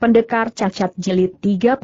Pendekar Cacat Jilid 30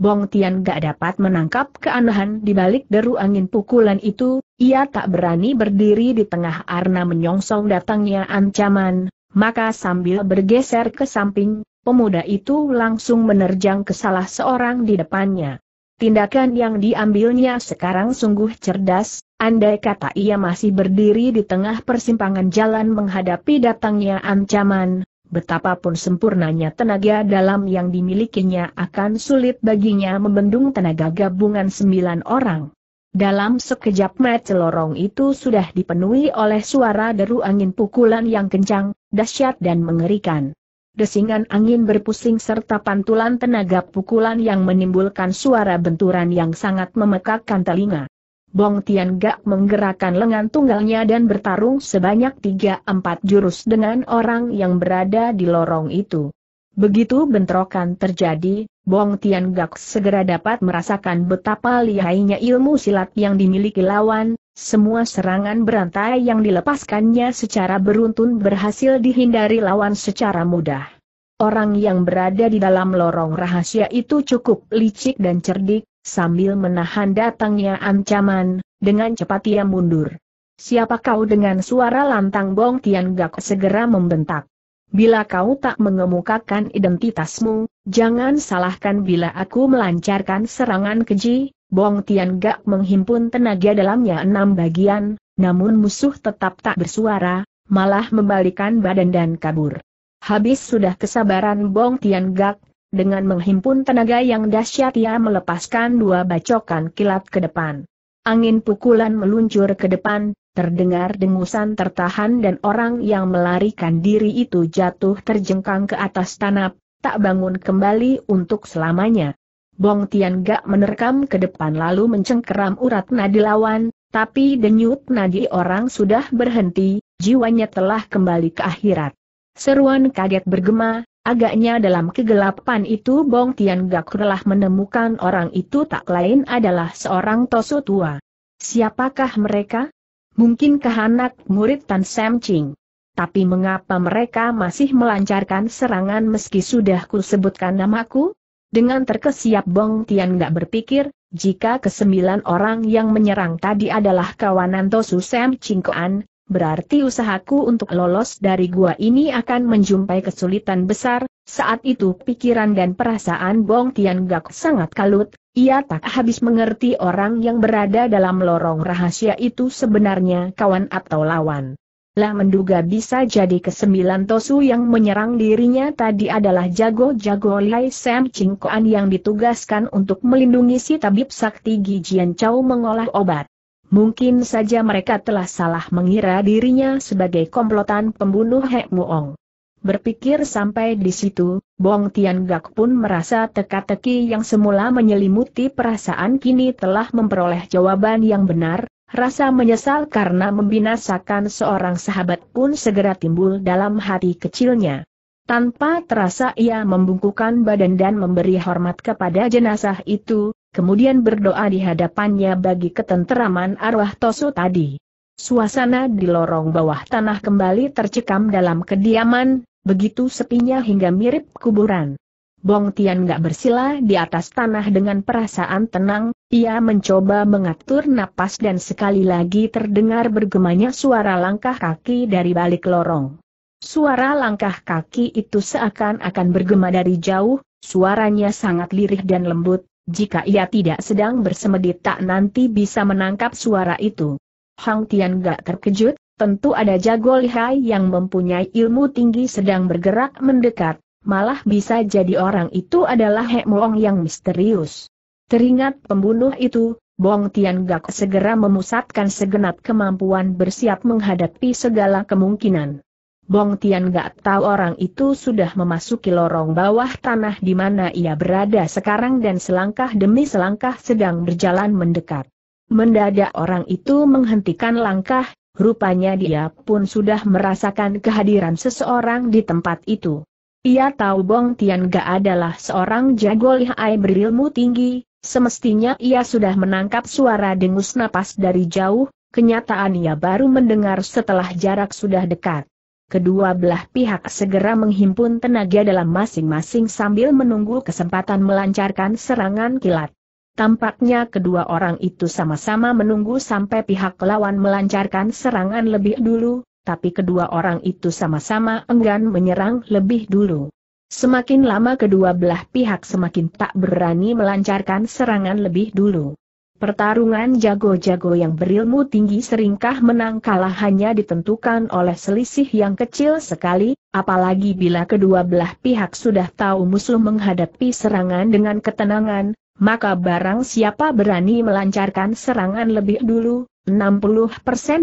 Bong Tian gak dapat menangkap keanehan di balik deru angin pukulan itu, ia tak berani berdiri di tengah arna menyongsong datangnya ancaman, maka sambil bergeser ke samping, pemuda itu langsung menerjang ke salah seorang di depannya. Tindakan yang diambilnya sekarang sungguh cerdas, andai kata ia masih berdiri di tengah persimpangan jalan menghadapi datangnya ancaman, betapapun sempurnanya tenaga dalam yang dimilikinya akan sulit baginya membendung tenaga gabungan sembilan orang. Dalam sekejap mata lorong itu sudah dipenuhi oleh suara deru angin pukulan yang kencang, dahsyat dan mengerikan. Desingan angin berpusing serta pantulan tenaga pukulan yang menimbulkan suara benturan yang sangat memekakkan telinga. Bong Tian Gak menggerakkan lengan tunggalnya dan bertarung sebanyak tiga empat jurus dengan orang yang berada di lorong itu. Begitu bentrokan terjadi, Bong Tian Gak segera dapat merasakan betapa lihainya ilmu silat yang dimiliki lawan, semua serangan berantai yang dilepaskannya secara beruntun berhasil dihindari lawan secara mudah. Orang yang berada di dalam lorong rahasia itu cukup licik dan cerdik, Sambil menahan datangnya ancaman, dengan cepat ia mundur. Siapa kau dengan suara lantang Bong Tian Gak segera membentak. Bila kau tak mengemukakan identitasmu, jangan salahkan bila aku melancarkan serangan keji, Bong Tian Gak menghimpun tenaga dalamnya enam bagian, namun musuh tetap tak bersuara, malah membalikan badan dan kabur. Habis sudah kesabaran Bong Tian Gak. Dengan menghimpun tenaga yang dahsyat ia melepaskan dua bacokan kilat ke depan. Angin pukulan meluncur ke depan, terdengar dengusan tertahan dan orang yang melarikan diri itu jatuh terjengkang ke atas tanah, tak bangun kembali untuk selamanya. Bong Tian Gak menerkam ke depan lalu mencengkeram urat nadi lawan, tapi denyut nadi orang sudah berhenti, jiwanya telah kembali ke akhirat. Seruan kaget bergema, Agaknya dalam kegelapan itu Bong Tian Gak telah menemukan orang itu tak lain adalah seorang toso tua. Siapakah mereka? Mungkinkah anak murid Tan Sam Ching? Tapi mengapa mereka masih melancarkan serangan meski sudah kusebutkan namaku? Dengan terkesiap Bong Tian Gak berpikir, jika kesembilan orang yang menyerang tadi adalah kawanan Tosu Sam Koan, berarti usahaku untuk lolos dari gua ini akan menjumpai kesulitan besar, saat itu pikiran dan perasaan Bong Tian Gak sangat kalut, ia tak habis mengerti orang yang berada dalam lorong rahasia itu sebenarnya kawan atau lawan. Lah menduga bisa jadi kesembilan tosu yang menyerang dirinya tadi adalah jago-jago Lai Sam Ching Koan yang ditugaskan untuk melindungi si tabib sakti Gijian Chow mengolah obat. Mungkin saja mereka telah salah mengira dirinya sebagai komplotan pembunuh Hek Muong. Berpikir sampai di situ, Bong Tian Gak pun merasa teka-teki yang semula menyelimuti perasaan kini telah memperoleh jawaban yang benar, rasa menyesal karena membinasakan seorang sahabat pun segera timbul dalam hati kecilnya. Tanpa terasa ia membungkukan badan dan memberi hormat kepada jenazah itu, kemudian berdoa di hadapannya bagi ketenteraman arwah Tosu tadi. Suasana di lorong bawah tanah kembali tercekam dalam kediaman, begitu sepinya hingga mirip kuburan. Bong Tian gak bersila di atas tanah dengan perasaan tenang, ia mencoba mengatur napas dan sekali lagi terdengar bergemanya suara langkah kaki dari balik lorong. Suara langkah kaki itu seakan-akan bergema dari jauh, suaranya sangat lirih dan lembut, jika ia tidak sedang bersemedi tak nanti bisa menangkap suara itu. Hang Tian gak terkejut, tentu ada jago lihai yang mempunyai ilmu tinggi sedang bergerak mendekat, malah bisa jadi orang itu adalah Hek Moong yang misterius. Teringat pembunuh itu, Bong Tian Gak segera memusatkan segenap kemampuan bersiap menghadapi segala kemungkinan. Bong Tian gak tahu orang itu sudah memasuki lorong bawah tanah di mana ia berada sekarang dan selangkah demi selangkah sedang berjalan mendekat. Mendadak orang itu menghentikan langkah, rupanya dia pun sudah merasakan kehadiran seseorang di tempat itu. Ia tahu Bong Tian gak adalah seorang jago lihai berilmu tinggi, semestinya ia sudah menangkap suara dengus napas dari jauh, kenyataan ia baru mendengar setelah jarak sudah dekat kedua belah pihak segera menghimpun tenaga dalam masing-masing sambil menunggu kesempatan melancarkan serangan kilat. Tampaknya kedua orang itu sama-sama menunggu sampai pihak lawan melancarkan serangan lebih dulu, tapi kedua orang itu sama-sama enggan menyerang lebih dulu. Semakin lama kedua belah pihak semakin tak berani melancarkan serangan lebih dulu. Pertarungan jago-jago yang berilmu tinggi seringkah menang kalah hanya ditentukan oleh selisih yang kecil sekali, apalagi bila kedua belah pihak sudah tahu musuh menghadapi serangan dengan ketenangan, maka barang siapa berani melancarkan serangan lebih dulu, 60%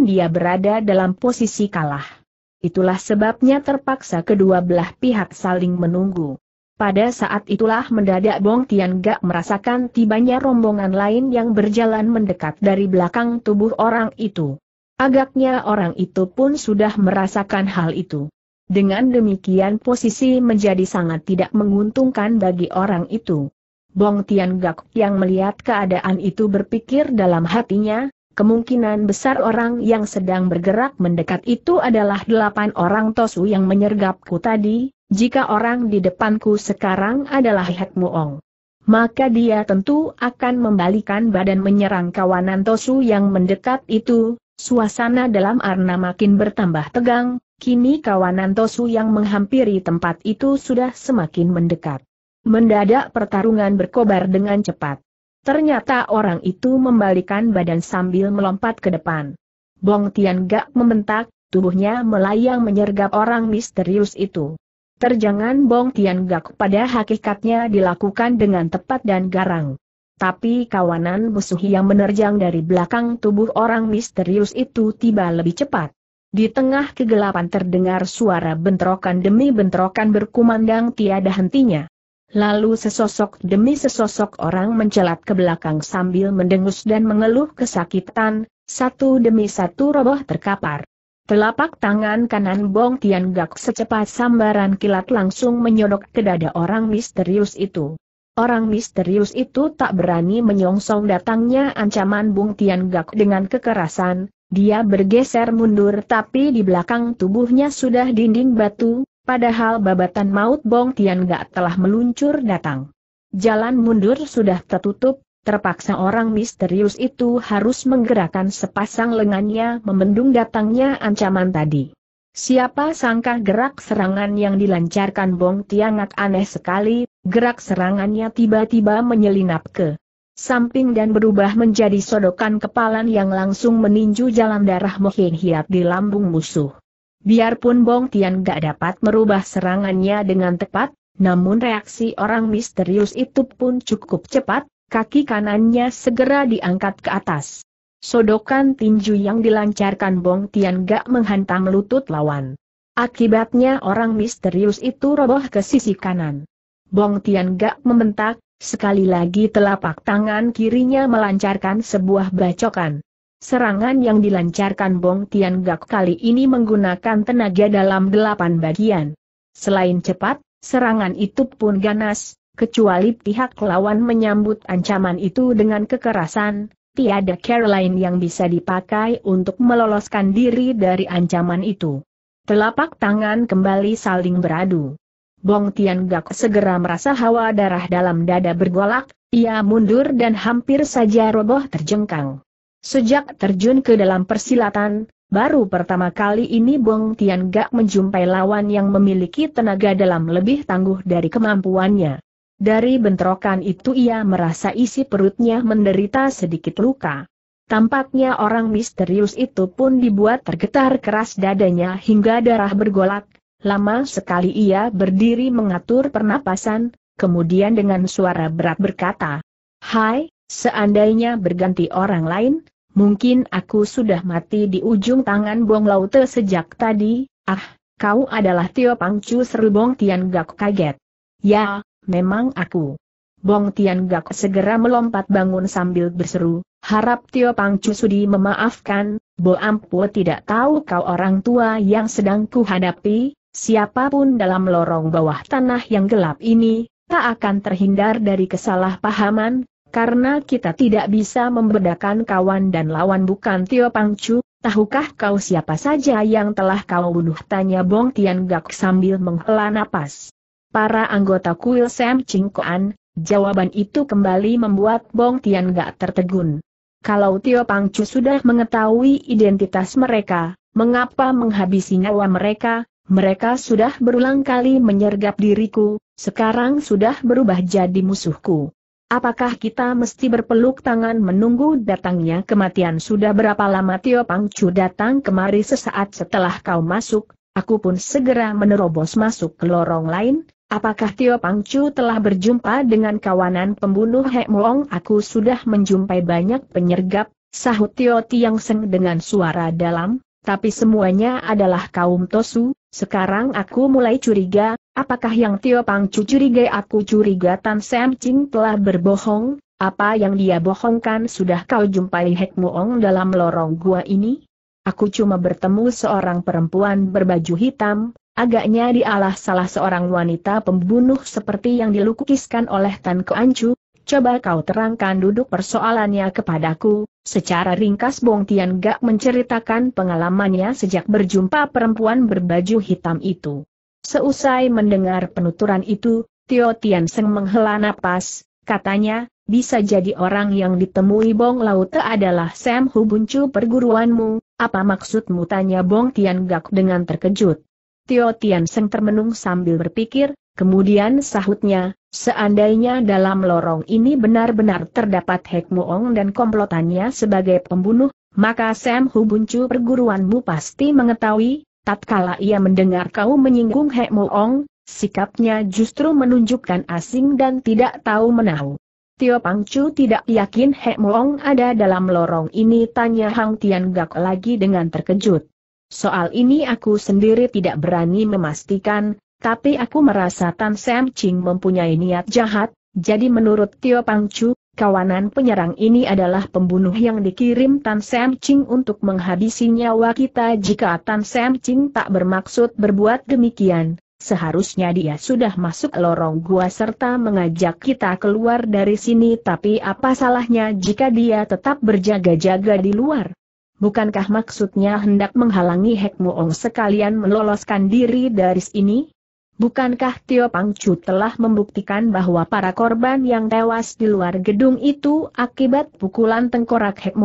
dia berada dalam posisi kalah. Itulah sebabnya terpaksa kedua belah pihak saling menunggu. Pada saat itulah mendadak Bong Tian Gak merasakan tibanya rombongan lain yang berjalan mendekat dari belakang tubuh orang itu. Agaknya orang itu pun sudah merasakan hal itu. Dengan demikian posisi menjadi sangat tidak menguntungkan bagi orang itu. Bong Tian Gak yang melihat keadaan itu berpikir dalam hatinya, kemungkinan besar orang yang sedang bergerak mendekat itu adalah delapan orang tosu yang menyergapku tadi, jika orang di depanku sekarang adalah Hek Muong. Maka dia tentu akan membalikan badan menyerang kawanan Tosu yang mendekat itu, suasana dalam arna makin bertambah tegang, kini kawanan Tosu yang menghampiri tempat itu sudah semakin mendekat. Mendadak pertarungan berkobar dengan cepat. Ternyata orang itu membalikan badan sambil melompat ke depan. Bong Tian Gak membentak, tubuhnya melayang menyergap orang misterius itu. Terjangan Bong gak pada hakikatnya dilakukan dengan tepat dan garang. Tapi kawanan musuh yang menerjang dari belakang tubuh orang misterius itu tiba lebih cepat. Di tengah kegelapan terdengar suara bentrokan demi bentrokan berkumandang tiada hentinya. Lalu sesosok demi sesosok orang mencelat ke belakang sambil mendengus dan mengeluh kesakitan, satu demi satu roboh terkapar. Telapak tangan kanan Bong Tian Gak secepat sambaran kilat langsung menyodok ke dada orang misterius itu. Orang misterius itu tak berani menyongsong datangnya ancaman Bong Tian Gak dengan kekerasan, dia bergeser mundur tapi di belakang tubuhnya sudah dinding batu, padahal babatan maut Bong Tian Gak telah meluncur datang. Jalan mundur sudah tertutup, Terpaksa orang misterius itu harus menggerakkan sepasang lengannya membendung datangnya ancaman tadi. Siapa sangka gerak serangan yang dilancarkan Bong Tiangak aneh sekali, gerak serangannya tiba-tiba menyelinap ke samping dan berubah menjadi sodokan kepalan yang langsung meninju jalan darah Mohin Hiat di lambung musuh. Biarpun Bong Tian gak dapat merubah serangannya dengan tepat, namun reaksi orang misterius itu pun cukup cepat, kaki kanannya segera diangkat ke atas. Sodokan tinju yang dilancarkan Bong Tian Gak menghantam lutut lawan. Akibatnya orang misterius itu roboh ke sisi kanan. Bong Tian Gak membentak, sekali lagi telapak tangan kirinya melancarkan sebuah bacokan. Serangan yang dilancarkan Bong Tian Gak kali ini menggunakan tenaga dalam delapan bagian. Selain cepat, serangan itu pun ganas, kecuali pihak lawan menyambut ancaman itu dengan kekerasan, tiada Caroline yang bisa dipakai untuk meloloskan diri dari ancaman itu. Telapak tangan kembali saling beradu. Bong Tian Gak segera merasa hawa darah dalam dada bergolak, ia mundur dan hampir saja roboh terjengkang. Sejak terjun ke dalam persilatan, baru pertama kali ini Bong Tian Gak menjumpai lawan yang memiliki tenaga dalam lebih tangguh dari kemampuannya. Dari bentrokan itu ia merasa isi perutnya menderita sedikit luka. Tampaknya orang misterius itu pun dibuat tergetar keras dadanya hingga darah bergolak. Lama sekali ia berdiri mengatur pernapasan, kemudian dengan suara berat berkata, Hai, seandainya berganti orang lain, mungkin aku sudah mati di ujung tangan Bong Laute sejak tadi, ah, kau adalah Tio Pangcu Seru Bong Tian Gak kaget. Ya, memang aku. Bong Tian Gak segera melompat bangun sambil berseru, harap Tio Pang Sudi memaafkan, Bo Ampu tidak tahu kau orang tua yang sedang kuhadapi, siapapun dalam lorong bawah tanah yang gelap ini, tak akan terhindar dari kesalahpahaman, karena kita tidak bisa membedakan kawan dan lawan bukan Tio Pang Cu, tahukah kau siapa saja yang telah kau bunuh? Tanya Bong Tian Gak sambil menghela napas para anggota kuil Sam Koan, jawaban itu kembali membuat Bong Tian gak tertegun. Kalau Tio pang Pangcu sudah mengetahui identitas mereka, mengapa menghabisi nyawa mereka, mereka sudah berulang kali menyergap diriku, sekarang sudah berubah jadi musuhku. Apakah kita mesti berpeluk tangan menunggu datangnya kematian? Sudah berapa lama Tio pang Pangcu datang kemari sesaat setelah kau masuk, aku pun segera menerobos masuk ke lorong lain, Apakah Tio Pangcu telah berjumpa dengan kawanan pembunuh Hek Muong? Aku sudah menjumpai banyak penyergap, sahut Tio Tiang Seng dengan suara dalam, tapi semuanya adalah kaum Tosu, sekarang aku mulai curiga, apakah yang Tio Pangcu curiga? aku curiga Tan Sam Ching telah berbohong, apa yang dia bohongkan sudah kau jumpai Hek Muong dalam lorong gua ini? Aku cuma bertemu seorang perempuan berbaju hitam, Agaknya dialah salah seorang wanita pembunuh seperti yang dilukiskan oleh Tan Keancu, coba kau terangkan duduk persoalannya kepadaku. Secara ringkas Bong Tian Gak menceritakan pengalamannya sejak berjumpa perempuan berbaju hitam itu. Seusai mendengar penuturan itu, Tio Tian Seng menghela napas, katanya, bisa jadi orang yang ditemui Bong Laute adalah Sam Hubuncu perguruanmu, apa maksudmu tanya Bong Tian Gak dengan terkejut. Tio Tian Seng termenung sambil berpikir, kemudian sahutnya, seandainya dalam lorong ini benar-benar terdapat Hek Muong dan komplotannya sebagai pembunuh, maka Sam Hubuncu perguruanmu pasti mengetahui, tatkala ia mendengar kau menyinggung Hek Muong, sikapnya justru menunjukkan asing dan tidak tahu menahu. Tio Pangcu tidak yakin Hek Muong ada dalam lorong ini tanya Hang Tian Gak lagi dengan terkejut. Soal ini aku sendiri tidak berani memastikan, tapi aku merasa Tan Sam Ching mempunyai niat jahat, jadi menurut Tio Chu, kawanan penyerang ini adalah pembunuh yang dikirim Tan Sam Ching untuk menghabisi nyawa kita jika Tan Sam Ching tak bermaksud berbuat demikian. Seharusnya dia sudah masuk lorong gua serta mengajak kita keluar dari sini tapi apa salahnya jika dia tetap berjaga-jaga di luar? bukankah maksudnya hendak menghalangi Hek sekalian meloloskan diri dari sini? Bukankah Tio Pangcu telah membuktikan bahwa para korban yang tewas di luar gedung itu akibat pukulan tengkorak Hek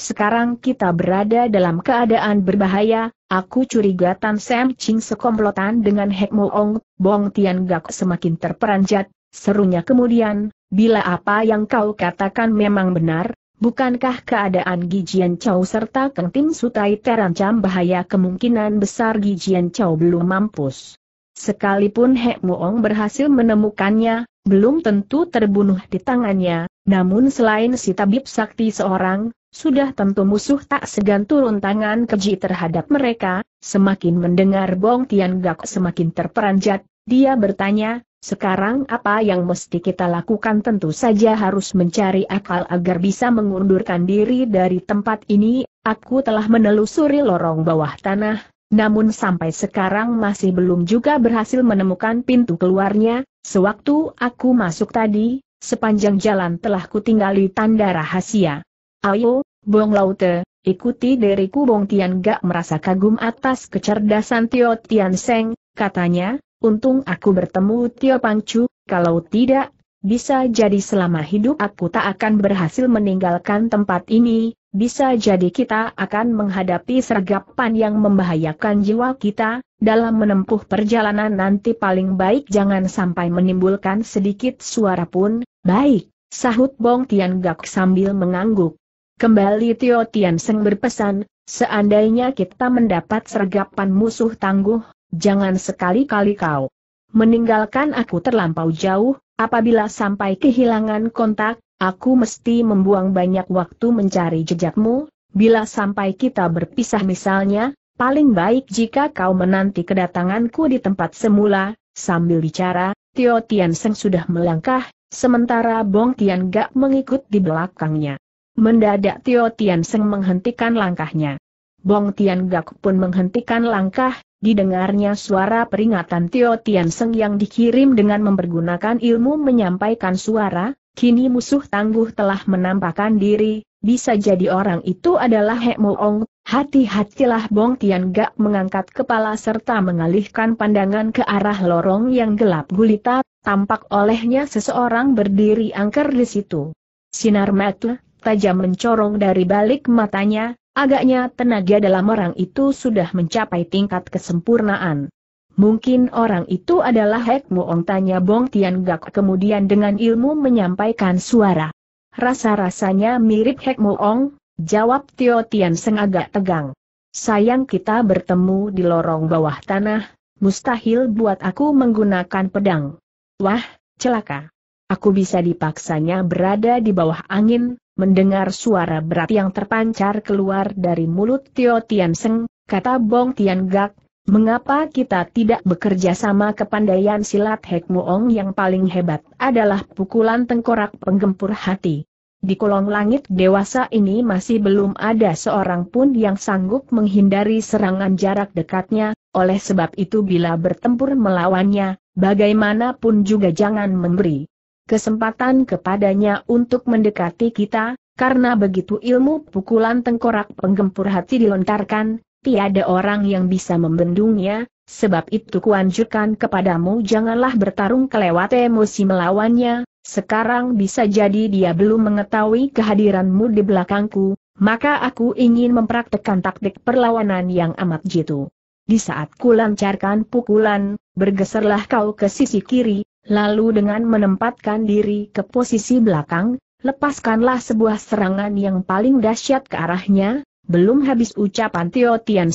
Sekarang kita berada dalam keadaan berbahaya, aku curiga Tan Sam Ching sekomplotan dengan Hek Muong, Bong Tian Gak semakin terperanjat, serunya kemudian, bila apa yang kau katakan memang benar, Bukankah keadaan Gijian Chow serta Keng Tim Sutai terancam bahaya kemungkinan besar Gijian Chow belum mampus? Sekalipun Hek Muong berhasil menemukannya, belum tentu terbunuh di tangannya, namun selain si tabib sakti seorang, sudah tentu musuh tak segan turun tangan keji terhadap mereka, semakin mendengar Bong Tian Gak semakin terperanjat, dia bertanya, sekarang apa yang mesti kita lakukan tentu saja harus mencari akal agar bisa mengundurkan diri dari tempat ini, aku telah menelusuri lorong bawah tanah, namun sampai sekarang masih belum juga berhasil menemukan pintu keluarnya, sewaktu aku masuk tadi, sepanjang jalan telah kutinggali tanda rahasia. Ayo, Bong Laute, ikuti diriku Bong Tian gak merasa kagum atas kecerdasan Tio Tian Seng, katanya, Untung aku bertemu Tio Pangcu, kalau tidak, bisa jadi selama hidup aku tak akan berhasil meninggalkan tempat ini, bisa jadi kita akan menghadapi sergapan yang membahayakan jiwa kita, dalam menempuh perjalanan nanti paling baik jangan sampai menimbulkan sedikit suara pun, baik, sahut Bong Tian Gak sambil mengangguk. Kembali Tio Tian Seng berpesan, seandainya kita mendapat sergapan musuh tangguh, Jangan sekali-kali kau meninggalkan aku terlampau jauh, apabila sampai kehilangan kontak, aku mesti membuang banyak waktu mencari jejakmu, bila sampai kita berpisah misalnya, paling baik jika kau menanti kedatanganku di tempat semula, sambil bicara, Tio Tian Seng sudah melangkah, sementara Bong Tian Gak mengikut di belakangnya. Mendadak Tio Tian Seng menghentikan langkahnya. Bong Tian Gak pun menghentikan langkah, didengarnya suara peringatan Tio Tian Seng yang dikirim dengan mempergunakan ilmu menyampaikan suara, kini musuh tangguh telah menampakkan diri, bisa jadi orang itu adalah Hek Moong, hati-hatilah Bong Tian Gak mengangkat kepala serta mengalihkan pandangan ke arah lorong yang gelap gulita, tampak olehnya seseorang berdiri angker di situ. Sinar mata tajam mencorong dari balik matanya, Agaknya tenaga dalam orang itu sudah mencapai tingkat kesempurnaan. Mungkin orang itu adalah Hek Muong tanya Bong Tian Gak kemudian dengan ilmu menyampaikan suara. Rasa-rasanya mirip Hek Muong, jawab Tio Tian Seng agak tegang. Sayang kita bertemu di lorong bawah tanah, mustahil buat aku menggunakan pedang. Wah, celaka. Aku bisa dipaksanya berada di bawah angin, Mendengar suara berat yang terpancar keluar dari mulut Tio Tian Seng, kata Bong Tian Gak, mengapa kita tidak bekerja sama kepandaian silat Hek Muong yang paling hebat adalah pukulan tengkorak penggempur hati. Di kolong langit dewasa ini masih belum ada seorang pun yang sanggup menghindari serangan jarak dekatnya, oleh sebab itu bila bertempur melawannya, bagaimanapun juga jangan memberi kesempatan kepadanya untuk mendekati kita, karena begitu ilmu pukulan tengkorak penggempur hati dilontarkan, tiada orang yang bisa membendungnya, sebab itu kuanjurkan kepadamu janganlah bertarung kelewat emosi melawannya, sekarang bisa jadi dia belum mengetahui kehadiranmu di belakangku, maka aku ingin mempraktekkan taktik perlawanan yang amat jitu. Di saat kulancarkan pukulan, bergeserlah kau ke sisi kiri, Lalu dengan menempatkan diri ke posisi belakang, lepaskanlah sebuah serangan yang paling dahsyat ke arahnya, belum habis ucapan Tio Tian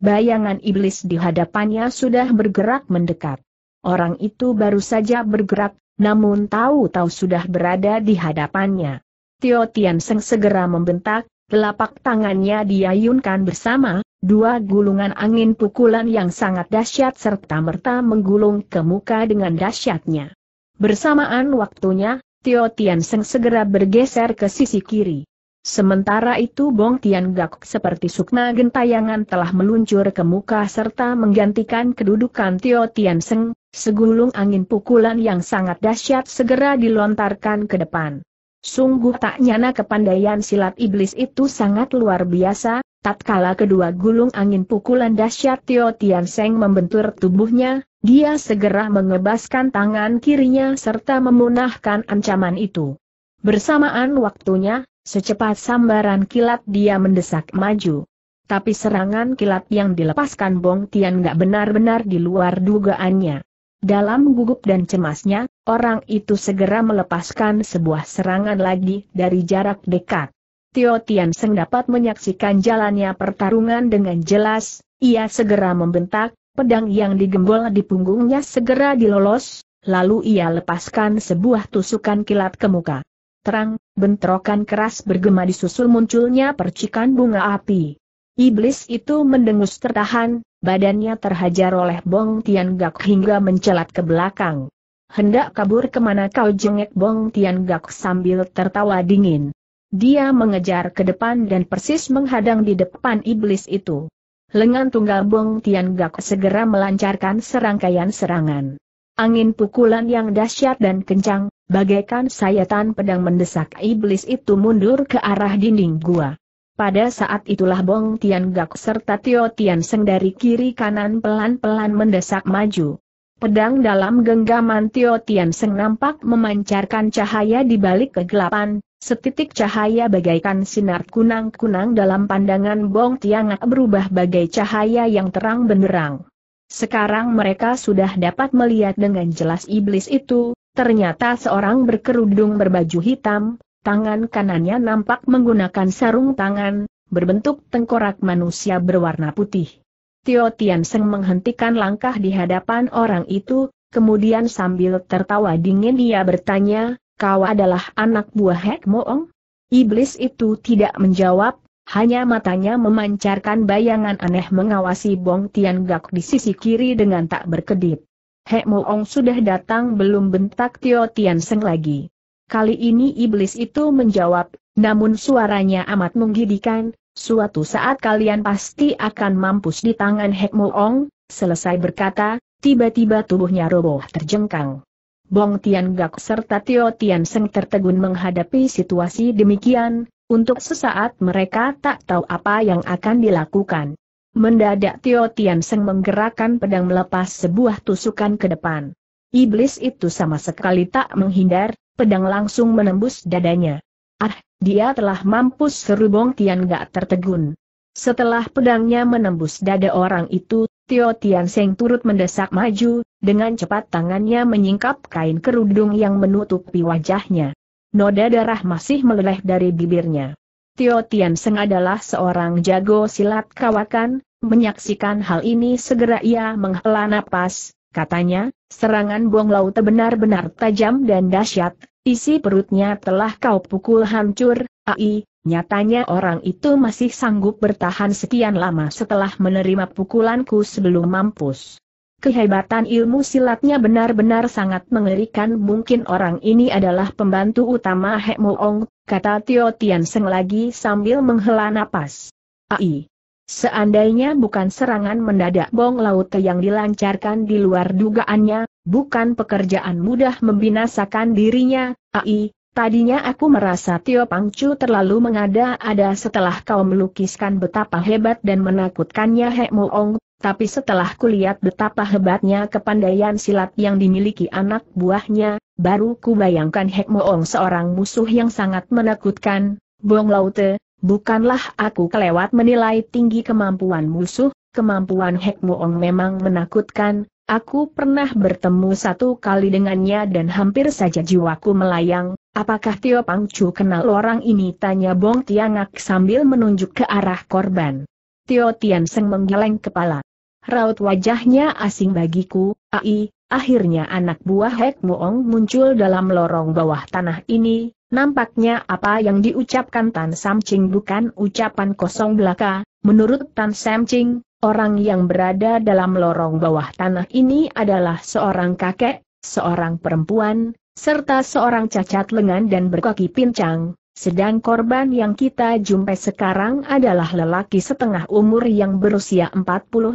bayangan iblis di hadapannya sudah bergerak mendekat. Orang itu baru saja bergerak, namun tahu-tahu sudah berada di hadapannya. Tio Tian segera membentak, telapak tangannya diayunkan bersama, Dua gulungan angin pukulan yang sangat dahsyat serta merta menggulung ke muka dengan dahsyatnya. Bersamaan waktunya, Tio Tian Seng segera bergeser ke sisi kiri. Sementara itu Bong Tian Gak seperti sukma gentayangan telah meluncur ke muka serta menggantikan kedudukan Tio Tian Seng, segulung angin pukulan yang sangat dahsyat segera dilontarkan ke depan. Sungguh tak nyana kepandaian silat iblis itu sangat luar biasa, tatkala kedua gulung angin pukulan dahsyat Tio Tian Seng membentur tubuhnya, dia segera mengebaskan tangan kirinya serta memunahkan ancaman itu. Bersamaan waktunya, secepat sambaran kilat dia mendesak maju. Tapi serangan kilat yang dilepaskan Bong Tian gak benar-benar di luar dugaannya. Dalam gugup dan cemasnya, orang itu segera melepaskan sebuah serangan lagi dari jarak dekat. Tio Tian Seng dapat menyaksikan jalannya pertarungan dengan jelas, ia segera membentak, pedang yang digembol di punggungnya segera dilolos, lalu ia lepaskan sebuah tusukan kilat ke muka. Terang, bentrokan keras bergema disusul munculnya percikan bunga api. Iblis itu mendengus tertahan, badannya terhajar oleh Bong Tian Gak hingga mencelat ke belakang. Hendak kabur kemana kau jengek Bong Tian Gak sambil tertawa dingin. Dia mengejar ke depan dan persis menghadang di depan iblis itu. Lengan tunggal Bong Tian Gak segera melancarkan serangkaian serangan. Angin pukulan yang dahsyat dan kencang, bagaikan sayatan pedang mendesak iblis itu mundur ke arah dinding gua. Pada saat itulah Bong Tian Gak serta Tio Tian Seng dari kiri kanan pelan-pelan mendesak maju. Pedang dalam genggaman Tio Tian Seng nampak memancarkan cahaya di balik kegelapan, setitik cahaya bagaikan sinar kunang-kunang dalam pandangan Bong Tian Gak berubah bagai cahaya yang terang benderang. Sekarang mereka sudah dapat melihat dengan jelas iblis itu, ternyata seorang berkerudung berbaju hitam, tangan kanannya nampak menggunakan sarung tangan, berbentuk tengkorak manusia berwarna putih. Tio Tian Seng menghentikan langkah di hadapan orang itu, kemudian sambil tertawa dingin ia bertanya, kau adalah anak buah Hek Moong? Iblis itu tidak menjawab, hanya matanya memancarkan bayangan aneh mengawasi Bong Tian Gak di sisi kiri dengan tak berkedip. Hek Moong sudah datang belum bentak Tio Tian Seng lagi. Kali ini iblis itu menjawab, namun suaranya amat menggigikan. suatu saat kalian pasti akan mampus di tangan Hekmo Ong, selesai berkata, tiba-tiba tubuhnya roboh terjengkang. Bong Tian Gak serta Tio Tian Seng tertegun menghadapi situasi demikian, untuk sesaat mereka tak tahu apa yang akan dilakukan. Mendadak Tio Tian Seng menggerakkan pedang melepas sebuah tusukan ke depan. Iblis itu sama sekali tak menghindar, pedang langsung menembus dadanya. Ah, dia telah mampus seru Bong Tian gak tertegun. Setelah pedangnya menembus dada orang itu, Tio Tian Seng turut mendesak maju, dengan cepat tangannya menyingkap kain kerudung yang menutupi wajahnya. Noda darah masih meleleh dari bibirnya. Tio Tian Seng adalah seorang jago silat kawakan, menyaksikan hal ini segera ia menghela napas, Katanya, serangan Laut benar-benar tajam dan dahsyat, isi perutnya telah kau pukul hancur, ai, nyatanya orang itu masih sanggup bertahan sekian lama setelah menerima pukulanku sebelum mampus. Kehebatan ilmu silatnya benar-benar sangat mengerikan mungkin orang ini adalah pembantu utama Hek Moong, kata Tio Tian Seng lagi sambil menghela napas. Ai, Seandainya bukan serangan mendadak bong laute yang dilancarkan di luar dugaannya, bukan pekerjaan mudah membinasakan dirinya, ai, tadinya aku merasa Tio Pangcu terlalu mengada-ada setelah kau melukiskan betapa hebat dan menakutkannya Hek Moong, tapi setelah kulihat betapa hebatnya kepandaian silat yang dimiliki anak buahnya, baru kubayangkan Hek Moong seorang musuh yang sangat menakutkan, bong laute, Bukanlah aku kelewat menilai tinggi kemampuan musuh, kemampuan Hek Muong memang menakutkan, aku pernah bertemu satu kali dengannya dan hampir saja jiwaku melayang, apakah Tio Pang Chu kenal orang ini tanya Bong Tiangak sambil menunjuk ke arah korban. Tio Tian Seng menggeleng kepala. Raut wajahnya asing bagiku, ai, akhirnya anak buah Hek Muong muncul dalam lorong bawah tanah ini, Nampaknya apa yang diucapkan Tan Ching bukan ucapan kosong belaka, menurut Tan Ching, orang yang berada dalam lorong bawah tanah ini adalah seorang kakek, seorang perempuan, serta seorang cacat lengan dan berkaki pincang, sedang korban yang kita jumpai sekarang adalah lelaki setengah umur yang berusia 40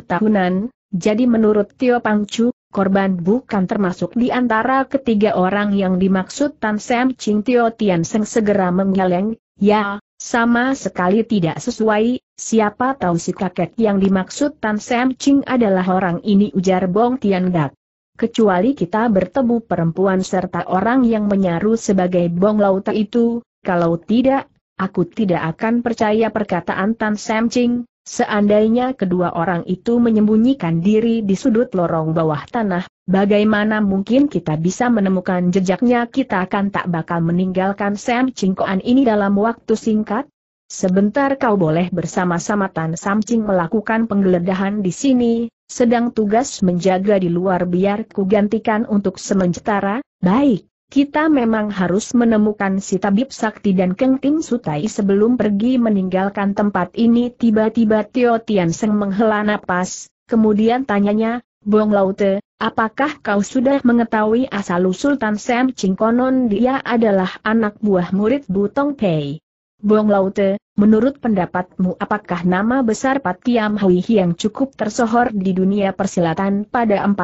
tahunan, jadi menurut Tio Pangcu, korban bukan termasuk di antara ketiga orang yang dimaksud Tan Sam Ching Tio Tian Seng segera menggeleng, ya, sama sekali tidak sesuai, siapa tahu si kakek yang dimaksud Tan Sam Ching adalah orang ini ujar Bong Tian Dak. Kecuali kita bertemu perempuan serta orang yang menyaru sebagai Bong Lauta itu, kalau tidak, aku tidak akan percaya perkataan Tan Sam Ching, Seandainya kedua orang itu menyembunyikan diri di sudut lorong bawah tanah, bagaimana mungkin kita bisa menemukan jejaknya kita akan tak bakal meninggalkan Sam Cingkoan ini dalam waktu singkat? Sebentar kau boleh bersama-sama Tan Samcing melakukan penggeledahan di sini, sedang tugas menjaga di luar biar ku gantikan untuk sementara, baik. Kita memang harus menemukan si tabib sakti dan Keng Tim Sutai sebelum pergi meninggalkan tempat ini. Tiba-tiba Tio Tian Seng menghela napas, kemudian tanyanya, Bong Laute, apakah kau sudah mengetahui asal-usul Tan Sam Ching konon dia adalah anak buah murid Butong Pei? Bong Laute, menurut pendapatmu apakah nama besar Pat Kiam Hui yang cukup tersohor di dunia persilatan pada 40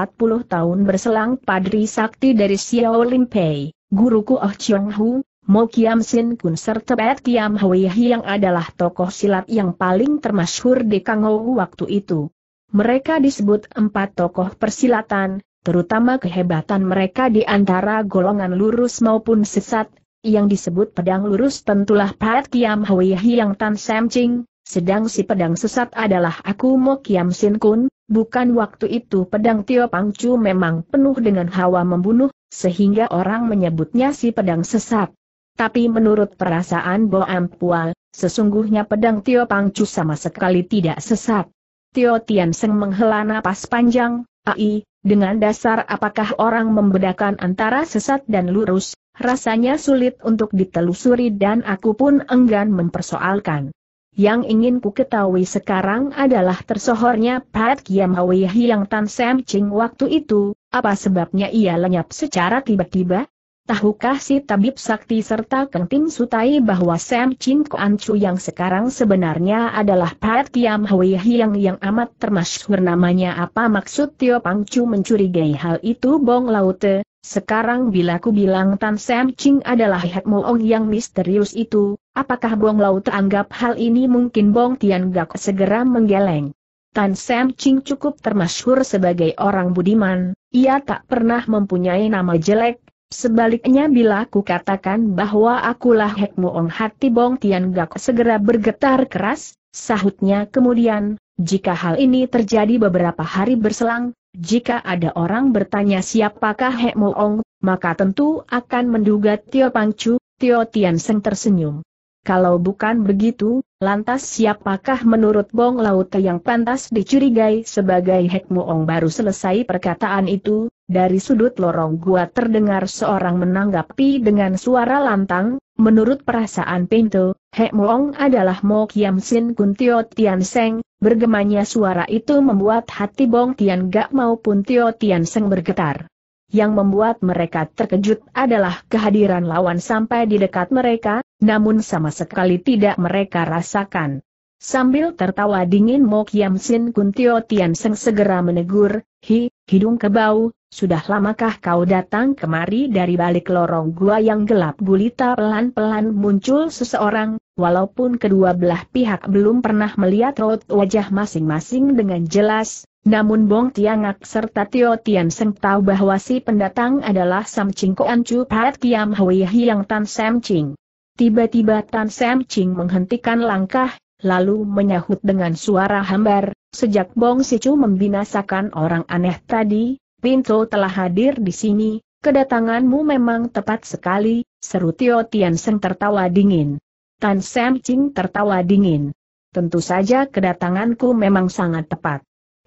tahun berselang Padri Sakti dari Xiao Lim Pei, guruku Oh Chiong Hu, Mo Kiam Sin Kun serta Pat Tiam Hui yang adalah tokoh silat yang paling termasyhur di Kangou waktu itu. Mereka disebut empat tokoh persilatan, terutama kehebatan mereka di antara golongan lurus maupun sesat, yang disebut pedang lurus tentulah Pat Kiam Hui Hiang Tan Sam Ching, sedang si pedang sesat adalah aku Mo Kiam Sin Kun, bukan waktu itu pedang Tio Pang Chu memang penuh dengan hawa membunuh, sehingga orang menyebutnya si pedang sesat. Tapi menurut perasaan Bo Ampual, sesungguhnya pedang Tio Pang Chu sama sekali tidak sesat. Tio Tian Seng menghela napas panjang, ai, dengan dasar apakah orang membedakan antara sesat dan lurus, Rasanya sulit untuk ditelusuri dan aku pun enggan mempersoalkan. Yang ingin ku ketahui sekarang adalah tersohornya Pat Kiam Hwi Hiang Tan Sam Ching waktu itu, apa sebabnya ia lenyap secara tiba-tiba? Tahukah si tabib sakti serta Keng Tim Sutai bahwa Sam Ching Kuan Chu yang sekarang sebenarnya adalah Pat Kiam Hwi Hiang yang amat termasyhur namanya apa maksud Tio Pang Chu mencurigai hal itu Bong Laute, sekarang bila ku bilang Tan Sam Ching adalah Het Moong yang misterius itu, apakah Bong Lau teranggap hal ini mungkin Bong Tian Gak segera menggeleng. Tan Sam Ching cukup termasyhur sebagai orang budiman, ia tak pernah mempunyai nama jelek, Sebaliknya bila ku katakan bahwa akulah Hek Muong hati Bong Tian Gak segera bergetar keras, sahutnya kemudian, jika hal ini terjadi beberapa hari berselang, jika ada orang bertanya siapakah He Moong, maka tentu akan menduga Tio Pangcu, Tio Tian Seng tersenyum. Kalau bukan begitu, lantas siapakah menurut Bong Laut yang pantas dicurigai sebagai Hek Moong baru selesai perkataan itu, dari sudut lorong gua terdengar seorang menanggapi dengan suara lantang, menurut perasaan Pinto, Hek Moong adalah Mo Kiam Sin Kun Tio Tian Seng, Bergemanya suara itu membuat hati Bong Tian Gak maupun Tio Tian Seng bergetar. Yang membuat mereka terkejut adalah kehadiran lawan sampai di dekat mereka, namun sama sekali tidak mereka rasakan. Sambil tertawa dingin Mok Yam Sin Kun Tio Tian Seng segera menegur, Hi, Hidung kebau, sudah lamakah kau datang kemari dari balik lorong gua yang gelap gulita pelan-pelan muncul seseorang, walaupun kedua belah pihak belum pernah melihat raut wajah masing-masing dengan jelas, namun Bong Tiangak serta Tio Tian Seng tahu bahwa si pendatang adalah Sam Ching Koan Chu Pat Kiam Hui yang Tan Sam Ching. Tiba-tiba Tan Sam Ching menghentikan langkah, lalu menyahut dengan suara hambar, Sejak Bong Sicu membinasakan orang aneh tadi, Pinto telah hadir di sini, kedatanganmu memang tepat sekali, seru Tio Tian Seng tertawa dingin. Tan Sam Ching tertawa dingin. Tentu saja kedatanganku memang sangat tepat.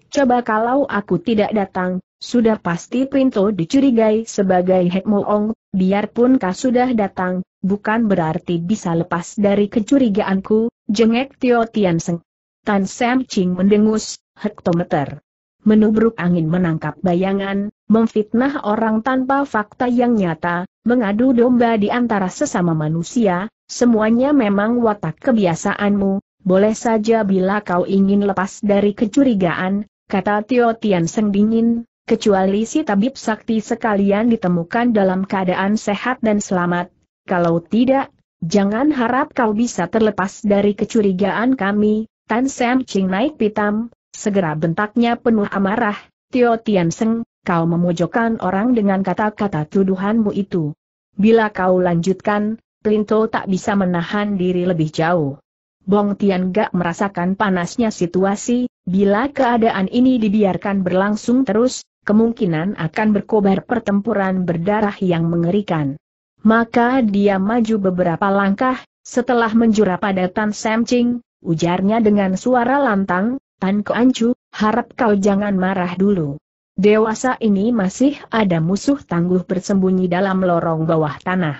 Coba kalau aku tidak datang, sudah pasti Pinto dicurigai sebagai Hek Moong, biarpun kau sudah datang, bukan berarti bisa lepas dari kecurigaanku, jengek Tio Tian Seng. Tan Sam Ching mendengus, hektometer. Menubruk angin menangkap bayangan, memfitnah orang tanpa fakta yang nyata, mengadu domba di antara sesama manusia, semuanya memang watak kebiasaanmu, boleh saja bila kau ingin lepas dari kecurigaan, kata Tio Tian Seng dingin, kecuali si tabib sakti sekalian ditemukan dalam keadaan sehat dan selamat, kalau tidak, jangan harap kau bisa terlepas dari kecurigaan kami, Tan Sam Ching naik pitam, segera bentaknya penuh amarah, Tio Tian Seng, kau memojokkan orang dengan kata-kata tuduhanmu itu. Bila kau lanjutkan, Plinto tak bisa menahan diri lebih jauh. Bong Tian gak merasakan panasnya situasi, bila keadaan ini dibiarkan berlangsung terus, kemungkinan akan berkobar pertempuran berdarah yang mengerikan. Maka dia maju beberapa langkah, setelah menjura pada Tan Sam Ching, ujarnya dengan suara lantang, Tan Ancu, harap kau jangan marah dulu. Dewasa ini masih ada musuh tangguh bersembunyi dalam lorong bawah tanah.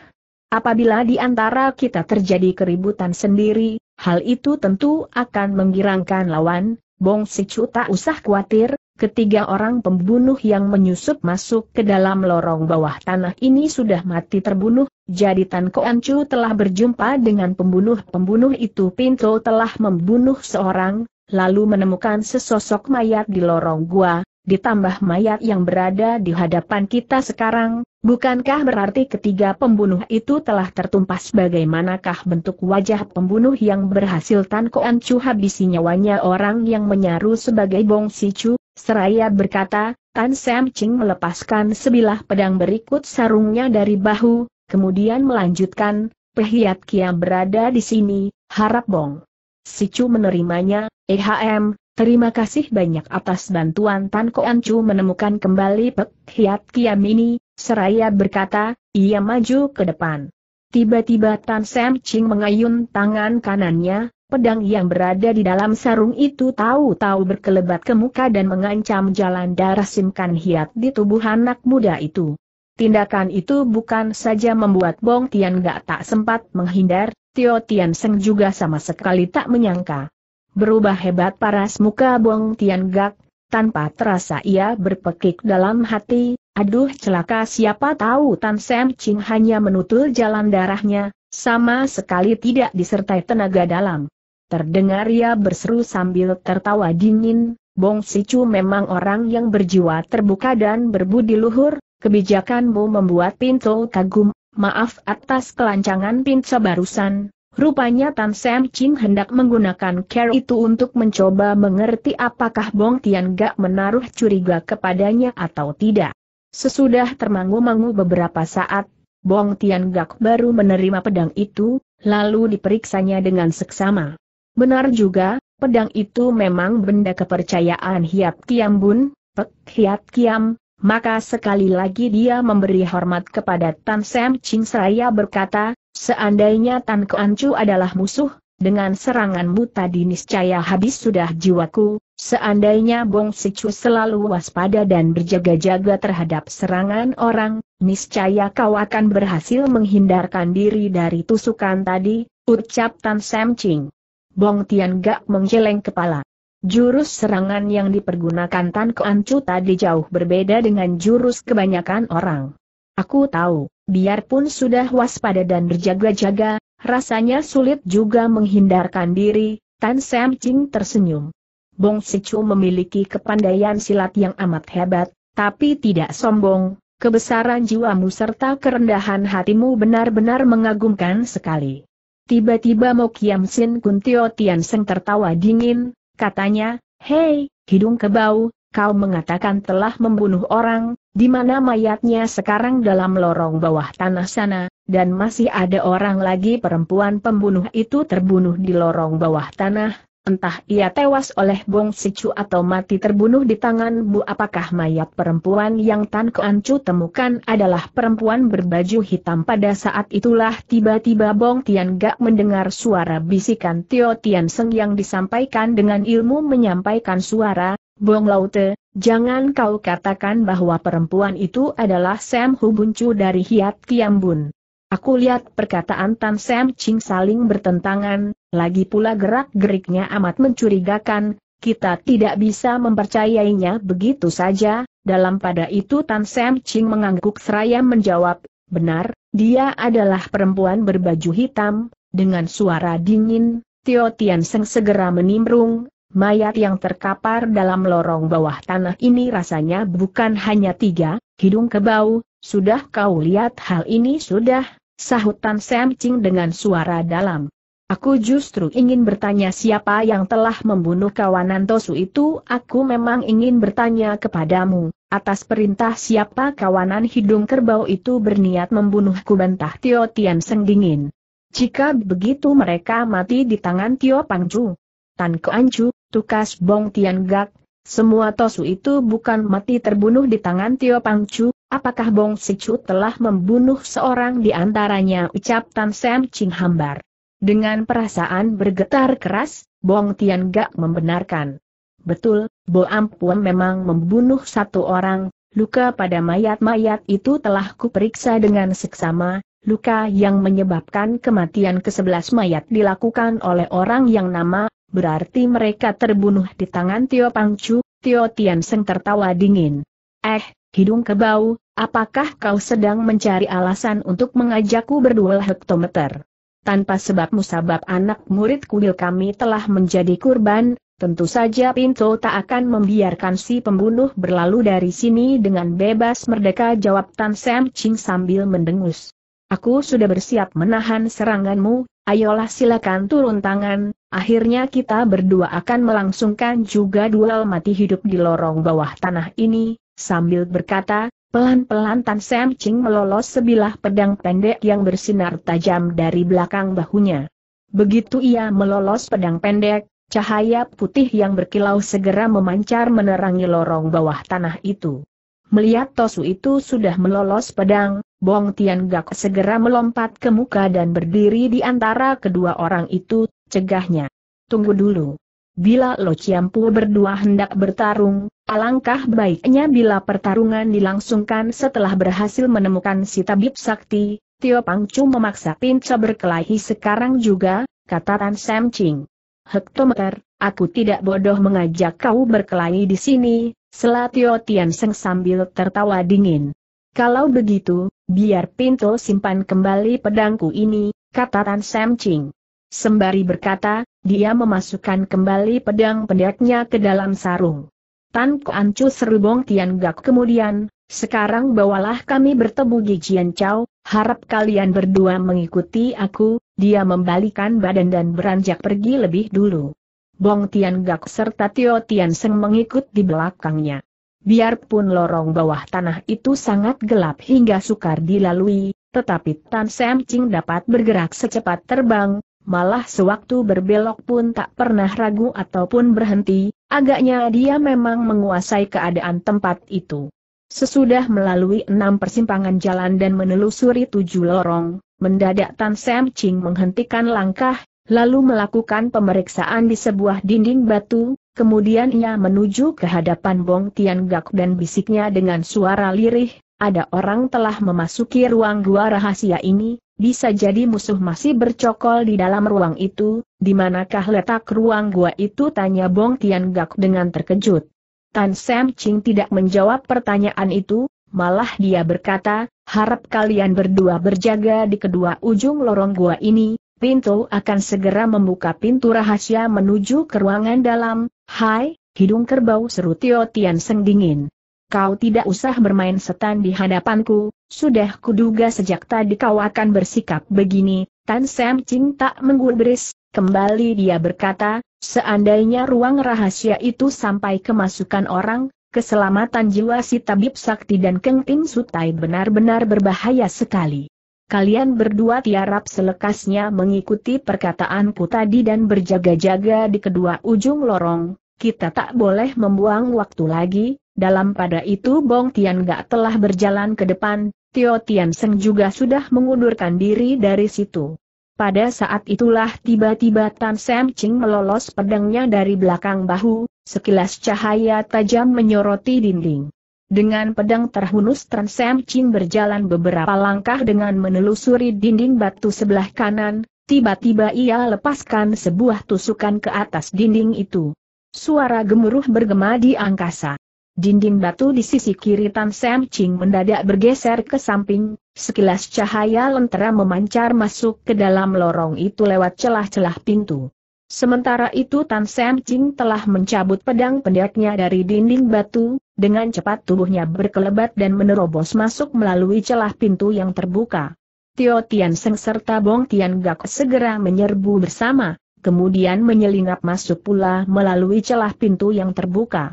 Apabila di antara kita terjadi keributan sendiri, hal itu tentu akan menggirangkan lawan, Bong Sicu tak usah khawatir, Ketiga orang pembunuh yang menyusup masuk ke dalam lorong bawah tanah ini sudah mati terbunuh, jadi Tan Koancu telah berjumpa dengan pembunuh-pembunuh itu Pinto telah membunuh seorang, lalu menemukan sesosok mayat di lorong gua, ditambah mayat yang berada di hadapan kita sekarang, bukankah berarti ketiga pembunuh itu telah tertumpas bagaimanakah bentuk wajah pembunuh yang berhasil Tan Koancu habisi nyawanya orang yang menyaru sebagai Bong Sicu, Seraya berkata, Tan Sam Ching melepaskan sebilah pedang berikut sarungnya dari bahu, kemudian melanjutkan, Pehiat Kiam berada di sini, harap Bong. Si Chu menerimanya, EHM, terima kasih banyak atas bantuan Tan Ko An Chu menemukan kembali Pehiat Kiam ini, seraya berkata, ia maju ke depan. Tiba-tiba Tan Sam Ching mengayun tangan kanannya, Pedang yang berada di dalam sarung itu tahu-tahu berkelebat ke muka dan mengancam jalan darah simkan hiat di tubuh anak muda itu. Tindakan itu bukan saja membuat Bong Tian gak tak sempat menghindar, Tio Tian Seng juga sama sekali tak menyangka. Berubah hebat paras muka Bong Tian gak, tanpa terasa ia berpekik dalam hati, aduh celaka siapa tahu Tan Sam Ching hanya menutul jalan darahnya, sama sekali tidak disertai tenaga dalam. Terdengar ia berseru sambil tertawa dingin, Bong Sicu memang orang yang berjiwa terbuka dan berbudi luhur, kebijakanmu membuat pintu kagum, maaf atas kelancangan pintu barusan. Rupanya Tan Sam Chin hendak menggunakan care itu untuk mencoba mengerti apakah Bong Tian Gak menaruh curiga kepadanya atau tidak. Sesudah termangu-mangu beberapa saat, Bong Tian Gak baru menerima pedang itu, lalu diperiksanya dengan seksama. Benar juga, pedang itu memang benda kepercayaan Hiat Kiam Bun, Pek Hiat Kiam, maka sekali lagi dia memberi hormat kepada Tan Sam Ching Seraya berkata, seandainya Tan Kuan Chu adalah musuh, dengan seranganmu tadi niscaya habis sudah jiwaku, seandainya Bong Sichu selalu waspada dan berjaga-jaga terhadap serangan orang, niscaya kau akan berhasil menghindarkan diri dari tusukan tadi, ucap Tan Sam Ching. Bong Tian Gak menggeleng kepala. Jurus serangan yang dipergunakan Tan Kuan Chu tadi jauh berbeda dengan jurus kebanyakan orang. Aku tahu, biarpun sudah waspada dan berjaga-jaga, rasanya sulit juga menghindarkan diri, Tan Sam Ching tersenyum. Bong Si Chu memiliki kepandaian silat yang amat hebat, tapi tidak sombong, kebesaran jiwamu serta kerendahan hatimu benar-benar mengagumkan sekali. Tiba-tiba Mokiam Sin Kun Tio Tian Seng tertawa dingin, katanya, Hei, hidung kebau, kau mengatakan telah membunuh orang, di mana mayatnya sekarang dalam lorong bawah tanah sana, dan masih ada orang lagi perempuan pembunuh itu terbunuh di lorong bawah tanah, Entah ia tewas oleh Bong Sicu atau mati terbunuh di tangan Bu apakah mayat perempuan yang Tan Keancu temukan adalah perempuan berbaju hitam pada saat itulah tiba-tiba Bong Tian Gak mendengar suara bisikan Tio Tian Seng yang disampaikan dengan ilmu menyampaikan suara, Bong Laute, jangan kau katakan bahwa perempuan itu adalah Sam Hubuncu dari Hiat Kiambun. Aku lihat perkataan Tan Sam Ching saling bertentangan, lagi pula gerak-geriknya amat mencurigakan, kita tidak bisa mempercayainya begitu saja, dalam pada itu Tan Sam Ching mengangguk seraya menjawab, benar, dia adalah perempuan berbaju hitam, dengan suara dingin, Tio Tian Seng segera menimbrung, mayat yang terkapar dalam lorong bawah tanah ini rasanya bukan hanya tiga, hidung kebau, sudah kau lihat hal ini sudah, Sahutan Sam Ching dengan suara dalam. Aku justru ingin bertanya siapa yang telah membunuh kawanan Tosu itu, aku memang ingin bertanya kepadamu, atas perintah siapa kawanan hidung kerbau itu berniat membunuhku bantah Tio Tian Seng dingin. Jika begitu mereka mati di tangan Tio pang Chu. Tan Chu, Tukas Bong Tian Gak, semua Tosu itu bukan mati terbunuh di tangan Tio pang Chu, Apakah Bong Sichu telah membunuh seorang di antaranya? Ucap Tan Sam Ching hambar. Dengan perasaan bergetar keras, Bong Tian Gak membenarkan. Betul, Bo Ampuan memang membunuh satu orang, luka pada mayat-mayat itu telah kuperiksa dengan seksama, luka yang menyebabkan kematian ke-11 mayat dilakukan oleh orang yang nama, berarti mereka terbunuh di tangan Tio Pangcu, Tio Tian Seng tertawa dingin. Eh, hidung kebau, Apakah kau sedang mencari alasan untuk mengajakku berduel hektometer? Tanpa sebab musabab anak murid kuil kami telah menjadi kurban, tentu saja Pinto tak akan membiarkan si pembunuh berlalu dari sini dengan bebas merdeka jawab Tan Sam Ching sambil mendengus. Aku sudah bersiap menahan seranganmu, ayolah silakan turun tangan, akhirnya kita berdua akan melangsungkan juga duel mati hidup di lorong bawah tanah ini, sambil berkata, Pelan-pelan Tan Sam Ching melolos sebilah pedang pendek yang bersinar tajam dari belakang bahunya. Begitu ia melolos pedang pendek, cahaya putih yang berkilau segera memancar menerangi lorong bawah tanah itu. Melihat Tosu itu sudah melolos pedang, Bong Tian Gak segera melompat ke muka dan berdiri di antara kedua orang itu, cegahnya. Tunggu dulu. Bila Lo Ciampu berdua hendak bertarung, alangkah baiknya bila pertarungan dilangsungkan setelah berhasil menemukan si tabib sakti, Tio Chu memaksa Pinca berkelahi sekarang juga, kata Tan Sam Ching. Hektometer, aku tidak bodoh mengajak kau berkelahi di sini, Tian Tianseng sambil tertawa dingin. Kalau begitu, biar Pinto simpan kembali pedangku ini, kata Tan Sam Ching. Sembari berkata, dia memasukkan kembali pedang pendeknya ke dalam sarung. Tan Koancu seru Bong Tian Gak kemudian, sekarang bawalah kami bertemu Gijian Chow, harap kalian berdua mengikuti aku, dia membalikan badan dan beranjak pergi lebih dulu. Bong Tian Gak serta Tio Tian Seng mengikut di belakangnya. Biarpun lorong bawah tanah itu sangat gelap hingga sukar dilalui, tetapi Tan Sam Ching dapat bergerak secepat terbang, Malah sewaktu berbelok pun tak pernah ragu ataupun berhenti, agaknya dia memang menguasai keadaan tempat itu. Sesudah melalui enam persimpangan jalan dan menelusuri tujuh lorong, mendadak Tan Sam Ching menghentikan langkah, lalu melakukan pemeriksaan di sebuah dinding batu, kemudian ia menuju ke hadapan Bong Tian Gak dan bisiknya dengan suara lirih, ada orang telah memasuki ruang gua rahasia ini, bisa jadi musuh masih bercokol di dalam ruang itu, di manakah letak ruang gua itu tanya Bong Tian Gak dengan terkejut. Tan Sam Ching tidak menjawab pertanyaan itu, malah dia berkata, harap kalian berdua berjaga di kedua ujung lorong gua ini, pintu akan segera membuka pintu rahasia menuju ke ruangan dalam, hai, hidung kerbau seru Tio Tian Seng dingin kau tidak usah bermain setan di hadapanku, sudah kuduga sejak tadi kau akan bersikap begini, Tan Sam Ching tak menggubris, kembali dia berkata, seandainya ruang rahasia itu sampai kemasukan orang, keselamatan jiwa si tabib sakti dan Keng Tim Sutai benar-benar berbahaya sekali. Kalian berdua tiarap selekasnya mengikuti perkataanku tadi dan berjaga-jaga di kedua ujung lorong, kita tak boleh membuang waktu lagi, dalam pada itu Bong Tian Gak telah berjalan ke depan, Tio Tian Seng juga sudah mengundurkan diri dari situ. Pada saat itulah tiba-tiba Tan Sam Ching melolos pedangnya dari belakang bahu, sekilas cahaya tajam menyoroti dinding. Dengan pedang terhunus Tan Sam Ching berjalan beberapa langkah dengan menelusuri dinding batu sebelah kanan, tiba-tiba ia lepaskan sebuah tusukan ke atas dinding itu. Suara gemuruh bergema di angkasa. Dinding batu di sisi kiri Tan Sam Ching mendadak bergeser ke samping, sekilas cahaya lentera memancar masuk ke dalam lorong itu lewat celah-celah pintu. Sementara itu Tan Sam Ching telah mencabut pedang pendeknya dari dinding batu, dengan cepat tubuhnya berkelebat dan menerobos masuk melalui celah pintu yang terbuka. Tio Tian Seng serta Bong Tian Gak segera menyerbu bersama, kemudian menyelinap masuk pula melalui celah pintu yang terbuka.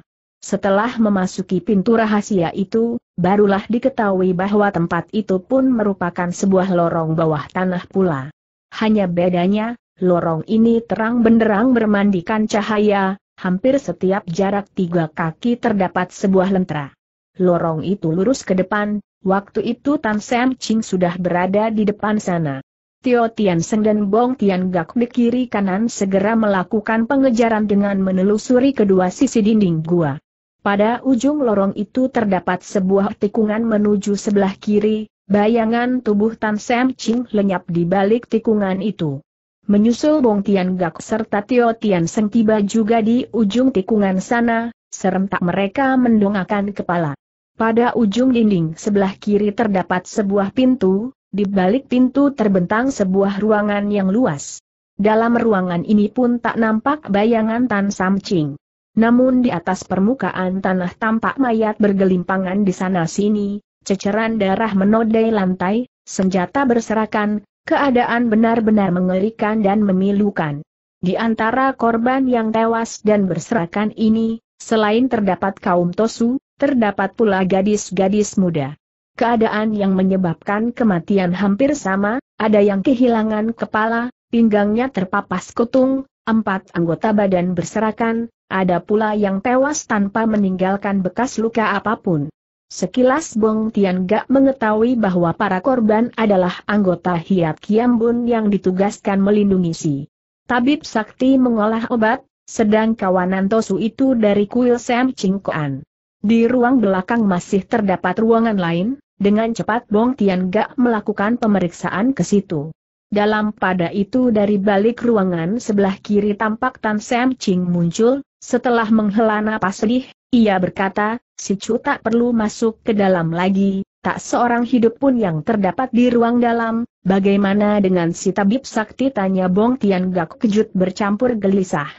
Setelah memasuki pintu rahasia itu, barulah diketahui bahwa tempat itu pun merupakan sebuah lorong bawah tanah pula. Hanya bedanya, lorong ini terang benderang bermandikan cahaya, hampir setiap jarak tiga kaki terdapat sebuah lentera. Lorong itu lurus ke depan, waktu itu Tan Sam Ching sudah berada di depan sana. Tio Tian Seng dan Bong Tian Gak di kiri kanan segera melakukan pengejaran dengan menelusuri kedua sisi dinding gua. Pada ujung lorong itu terdapat sebuah tikungan menuju sebelah kiri, bayangan tubuh Tan Sam Ching lenyap di balik tikungan itu. Menyusul Bong Tian Gak serta Tio Tian Seng tiba juga di ujung tikungan sana, serentak mereka mendongakkan kepala. Pada ujung dinding sebelah kiri terdapat sebuah pintu, di balik pintu terbentang sebuah ruangan yang luas. Dalam ruangan ini pun tak nampak bayangan Tan Sam Ching. Namun di atas permukaan tanah tampak mayat bergelimpangan di sana-sini, ceceran darah menodai lantai, senjata berserakan, keadaan benar-benar mengerikan dan memilukan. Di antara korban yang tewas dan berserakan ini, selain terdapat kaum Tosu, terdapat pula gadis-gadis muda. Keadaan yang menyebabkan kematian hampir sama, ada yang kehilangan kepala, pinggangnya terpapas kutung, empat anggota badan berserakan, ada pula yang tewas tanpa meninggalkan bekas luka apapun. Sekilas Bong Tian gak mengetahui bahwa para korban adalah anggota Hiat Kiambun yang ditugaskan melindungi si. Tabib Sakti mengolah obat, sedang kawanan Tosu itu dari kuil Sam Chingkoan. Di ruang belakang masih terdapat ruangan lain, dengan cepat Bong Tian gak melakukan pemeriksaan ke situ. Dalam pada itu dari balik ruangan sebelah kiri tampak Tan Sam Ching muncul, setelah menghela napas sedih, ia berkata, si Chu tak perlu masuk ke dalam lagi, tak seorang hidup pun yang terdapat di ruang dalam, bagaimana dengan si tabib sakti tanya Bong Tian Gak kejut bercampur gelisah.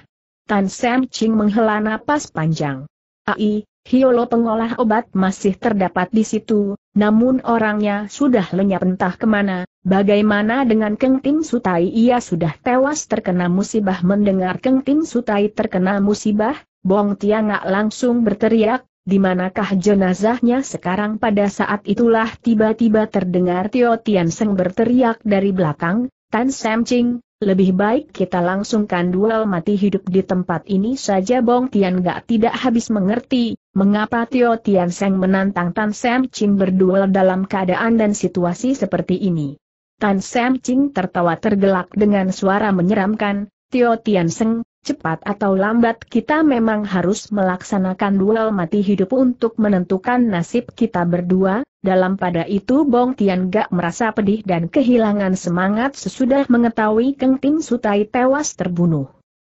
Tan Sam Ching menghela napas panjang. Ai, Hiolo pengolah obat masih terdapat di situ, namun orangnya sudah lenyap entah kemana, bagaimana dengan Keng Tim Sutai ia sudah tewas terkena musibah mendengar Keng Tim Sutai terkena musibah, Bong Tiangak langsung berteriak, di manakah jenazahnya sekarang pada saat itulah tiba-tiba terdengar Tio Tian Seng berteriak dari belakang, Tan Sam Ching, lebih baik kita langsungkan duel mati hidup di tempat ini saja Bong Tian gak tidak habis mengerti, mengapa Tio Tian Seng menantang Tan Sam Ching berduel dalam keadaan dan situasi seperti ini. Tan Sam Ching tertawa tergelak dengan suara menyeramkan, Tio Tian Seng, cepat atau lambat kita memang harus melaksanakan duel mati hidup untuk menentukan nasib kita berdua, dalam pada itu Bong Tian Gak merasa pedih dan kehilangan semangat sesudah mengetahui Keng Tim Sutai tewas terbunuh.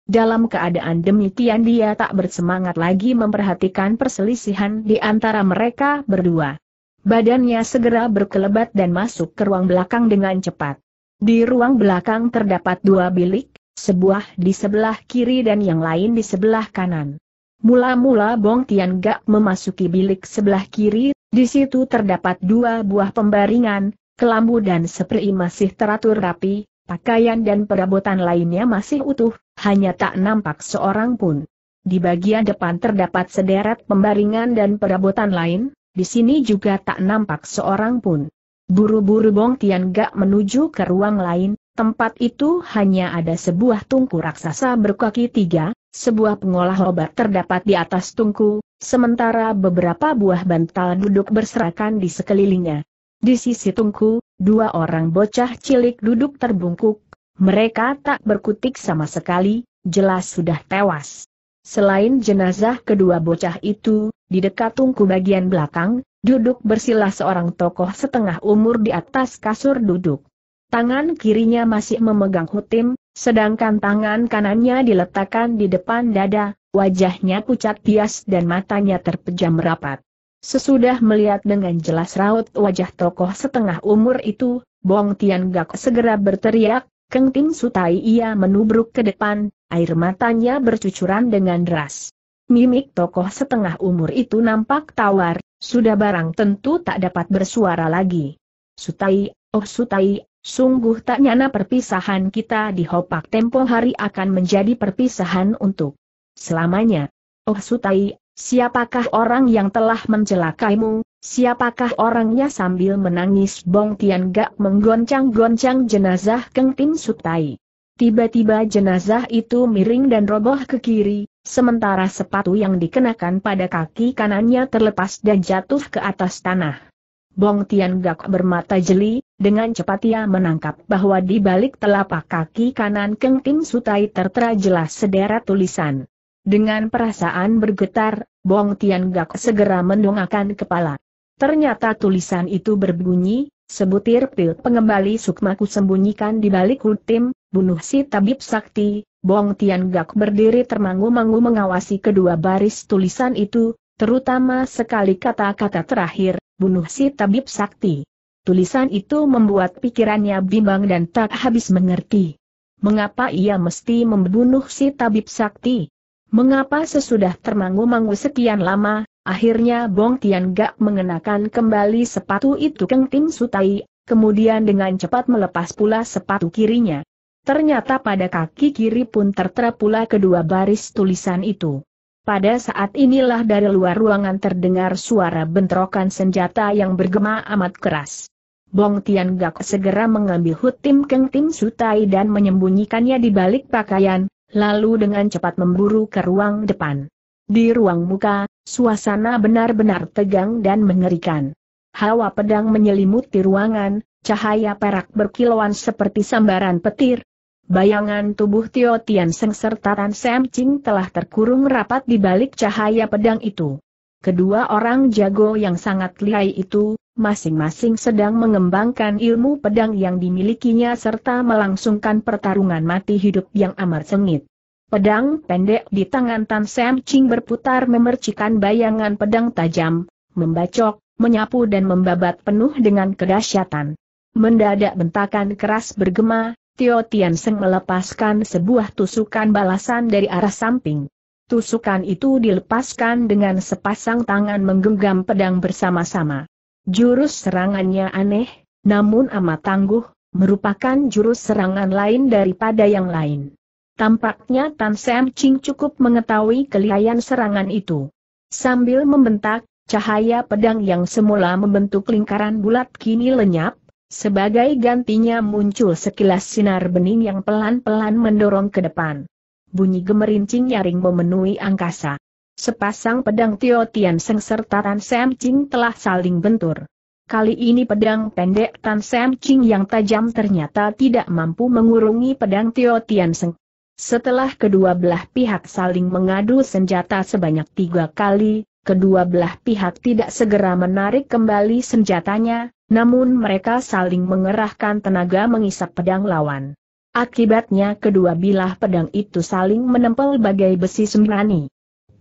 Dalam keadaan demikian dia tak bersemangat lagi memperhatikan perselisihan di antara mereka berdua. Badannya segera berkelebat dan masuk ke ruang belakang dengan cepat. Di ruang belakang terdapat dua bilik, sebuah di sebelah kiri dan yang lain di sebelah kanan. Mula-mula Bong Tian Gak memasuki bilik sebelah kiri, di situ terdapat dua buah pembaringan, kelambu dan seprei masih teratur rapi, pakaian dan perabotan lainnya masih utuh, hanya tak nampak seorang pun. Di bagian depan terdapat sederet pembaringan dan perabotan lain, di sini juga tak nampak seorang pun. Buru-buru Bong Tian Gak menuju ke ruang lain, Tempat itu hanya ada sebuah tungku raksasa berkaki tiga, sebuah pengolah obat terdapat di atas tungku, sementara beberapa buah bantal duduk berserakan di sekelilingnya. Di sisi tungku, dua orang bocah cilik duduk terbungkuk, mereka tak berkutik sama sekali, jelas sudah tewas. Selain jenazah kedua bocah itu, di dekat tungku bagian belakang, duduk bersila seorang tokoh setengah umur di atas kasur duduk. Tangan kirinya masih memegang hutim, sedangkan tangan kanannya diletakkan di depan dada, wajahnya pucat pias dan matanya terpejam rapat. Sesudah melihat dengan jelas raut wajah tokoh setengah umur itu, Bong Tian Gak segera berteriak, Keng Ting Sutai ia menubruk ke depan, air matanya bercucuran dengan deras. Mimik tokoh setengah umur itu nampak tawar, sudah barang tentu tak dapat bersuara lagi. Sutai, oh Sutai, Sungguh tak nyana perpisahan kita di Hopak tempo hari akan menjadi perpisahan untuk selamanya. Oh Sutai, siapakah orang yang telah mencelakaimu, siapakah orangnya sambil menangis Bong Tian Gak menggoncang-goncang jenazah Keng Tim Sutai. Tiba-tiba jenazah itu miring dan roboh ke kiri, sementara sepatu yang dikenakan pada kaki kanannya terlepas dan jatuh ke atas tanah. Bong Tian Gak bermata jeli, dengan cepat ia menangkap bahwa di balik telapak kaki kanan Keng Tim Sutai tertera jelas sederet tulisan. Dengan perasaan bergetar, Bong Tian Gak segera mendongakkan kepala. Ternyata tulisan itu berbunyi, sebutir pil pengembali sukmaku sembunyikan di balik hutim, bunuh si tabib sakti, Bong Tian Gak berdiri termangu-mangu mengawasi kedua baris tulisan itu, terutama sekali kata-kata terakhir, bunuh si tabib sakti. Tulisan itu membuat pikirannya bimbang dan tak habis mengerti. Mengapa ia mesti membunuh si tabib sakti? Mengapa sesudah termangu-mangu sekian lama, akhirnya Bong Tian Gak mengenakan kembali sepatu itu Keng Tim Sutai, kemudian dengan cepat melepas pula sepatu kirinya. Ternyata pada kaki kiri pun tertera pula kedua baris tulisan itu. Pada saat inilah dari luar ruangan terdengar suara bentrokan senjata yang bergema amat keras. Bong Tian Gak segera mengambil Hut Tim Keng Tim Sutai dan menyembunyikannya di balik pakaian, lalu dengan cepat memburu ke ruang depan. Di ruang muka, suasana benar-benar tegang dan mengerikan. Hawa pedang menyelimuti ruangan, cahaya perak berkilauan seperti sambaran petir. Bayangan tubuh Tio Tian Seng serta Tan Sam Ching telah terkurung rapat di balik cahaya pedang itu. Kedua orang jago yang sangat lihai itu, masing-masing sedang mengembangkan ilmu pedang yang dimilikinya serta melangsungkan pertarungan mati hidup yang amat sengit. Pedang pendek di tangan Tan Sam Ching berputar memercikan bayangan pedang tajam, membacok, menyapu dan membabat penuh dengan kedahsyatan. Mendadak bentakan keras bergema, Tio Tian Seng melepaskan sebuah tusukan balasan dari arah samping. Tusukan itu dilepaskan dengan sepasang tangan menggenggam pedang bersama-sama. Jurus serangannya aneh, namun amat tangguh, merupakan jurus serangan lain daripada yang lain. Tampaknya Tan Sam Ching cukup mengetahui kelihayan serangan itu. Sambil membentak, cahaya pedang yang semula membentuk lingkaran bulat kini lenyap, sebagai gantinya muncul sekilas sinar bening yang pelan-pelan mendorong ke depan. Bunyi gemerincing nyaring memenuhi angkasa. Sepasang pedang Tio Tian Seng serta Tan Sam Ching telah saling bentur. Kali ini pedang pendek Tan Sam Ching yang tajam ternyata tidak mampu mengurungi pedang Tio Tian Seng. Setelah kedua belah pihak saling mengadu senjata sebanyak tiga kali, kedua belah pihak tidak segera menarik kembali senjatanya, namun mereka saling mengerahkan tenaga mengisap pedang lawan. Akibatnya kedua bilah pedang itu saling menempel bagai besi sembrani.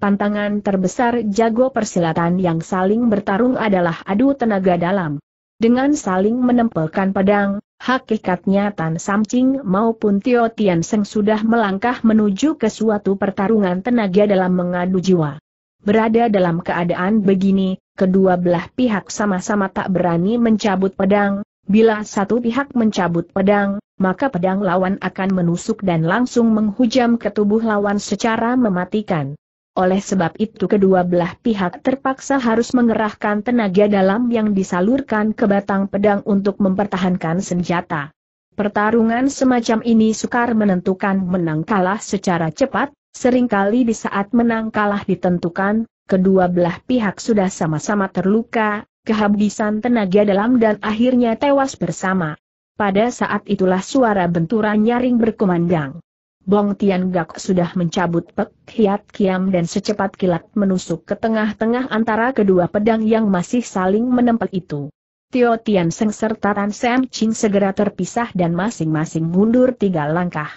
Tantangan terbesar jago persilatan yang saling bertarung adalah adu tenaga dalam. Dengan saling menempelkan pedang, hakikatnya Tan Samcing maupun Tio Tian Seng sudah melangkah menuju ke suatu pertarungan tenaga dalam mengadu jiwa. Berada dalam keadaan begini, kedua belah pihak sama-sama tak berani mencabut pedang, bila satu pihak mencabut pedang, maka pedang lawan akan menusuk dan langsung menghujam ke tubuh lawan secara mematikan. Oleh sebab itu kedua belah pihak terpaksa harus mengerahkan tenaga dalam yang disalurkan ke batang pedang untuk mempertahankan senjata. Pertarungan semacam ini sukar menentukan menang kalah secara cepat, seringkali di saat menang kalah ditentukan, kedua belah pihak sudah sama-sama terluka, kehabisan tenaga dalam dan akhirnya tewas bersama. Pada saat itulah suara benturan nyaring berkumandang. Bong Tian Gak sudah mencabut Pek Hiat Kiam dan secepat kilat menusuk ke tengah-tengah antara kedua pedang yang masih saling menempel itu. Tio Tian Seng serta Tan Sam Ching segera terpisah dan masing-masing mundur tiga langkah.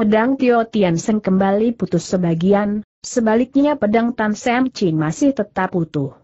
Pedang Tio Tian Seng kembali putus sebagian, sebaliknya pedang Tan Sam Ching masih tetap utuh.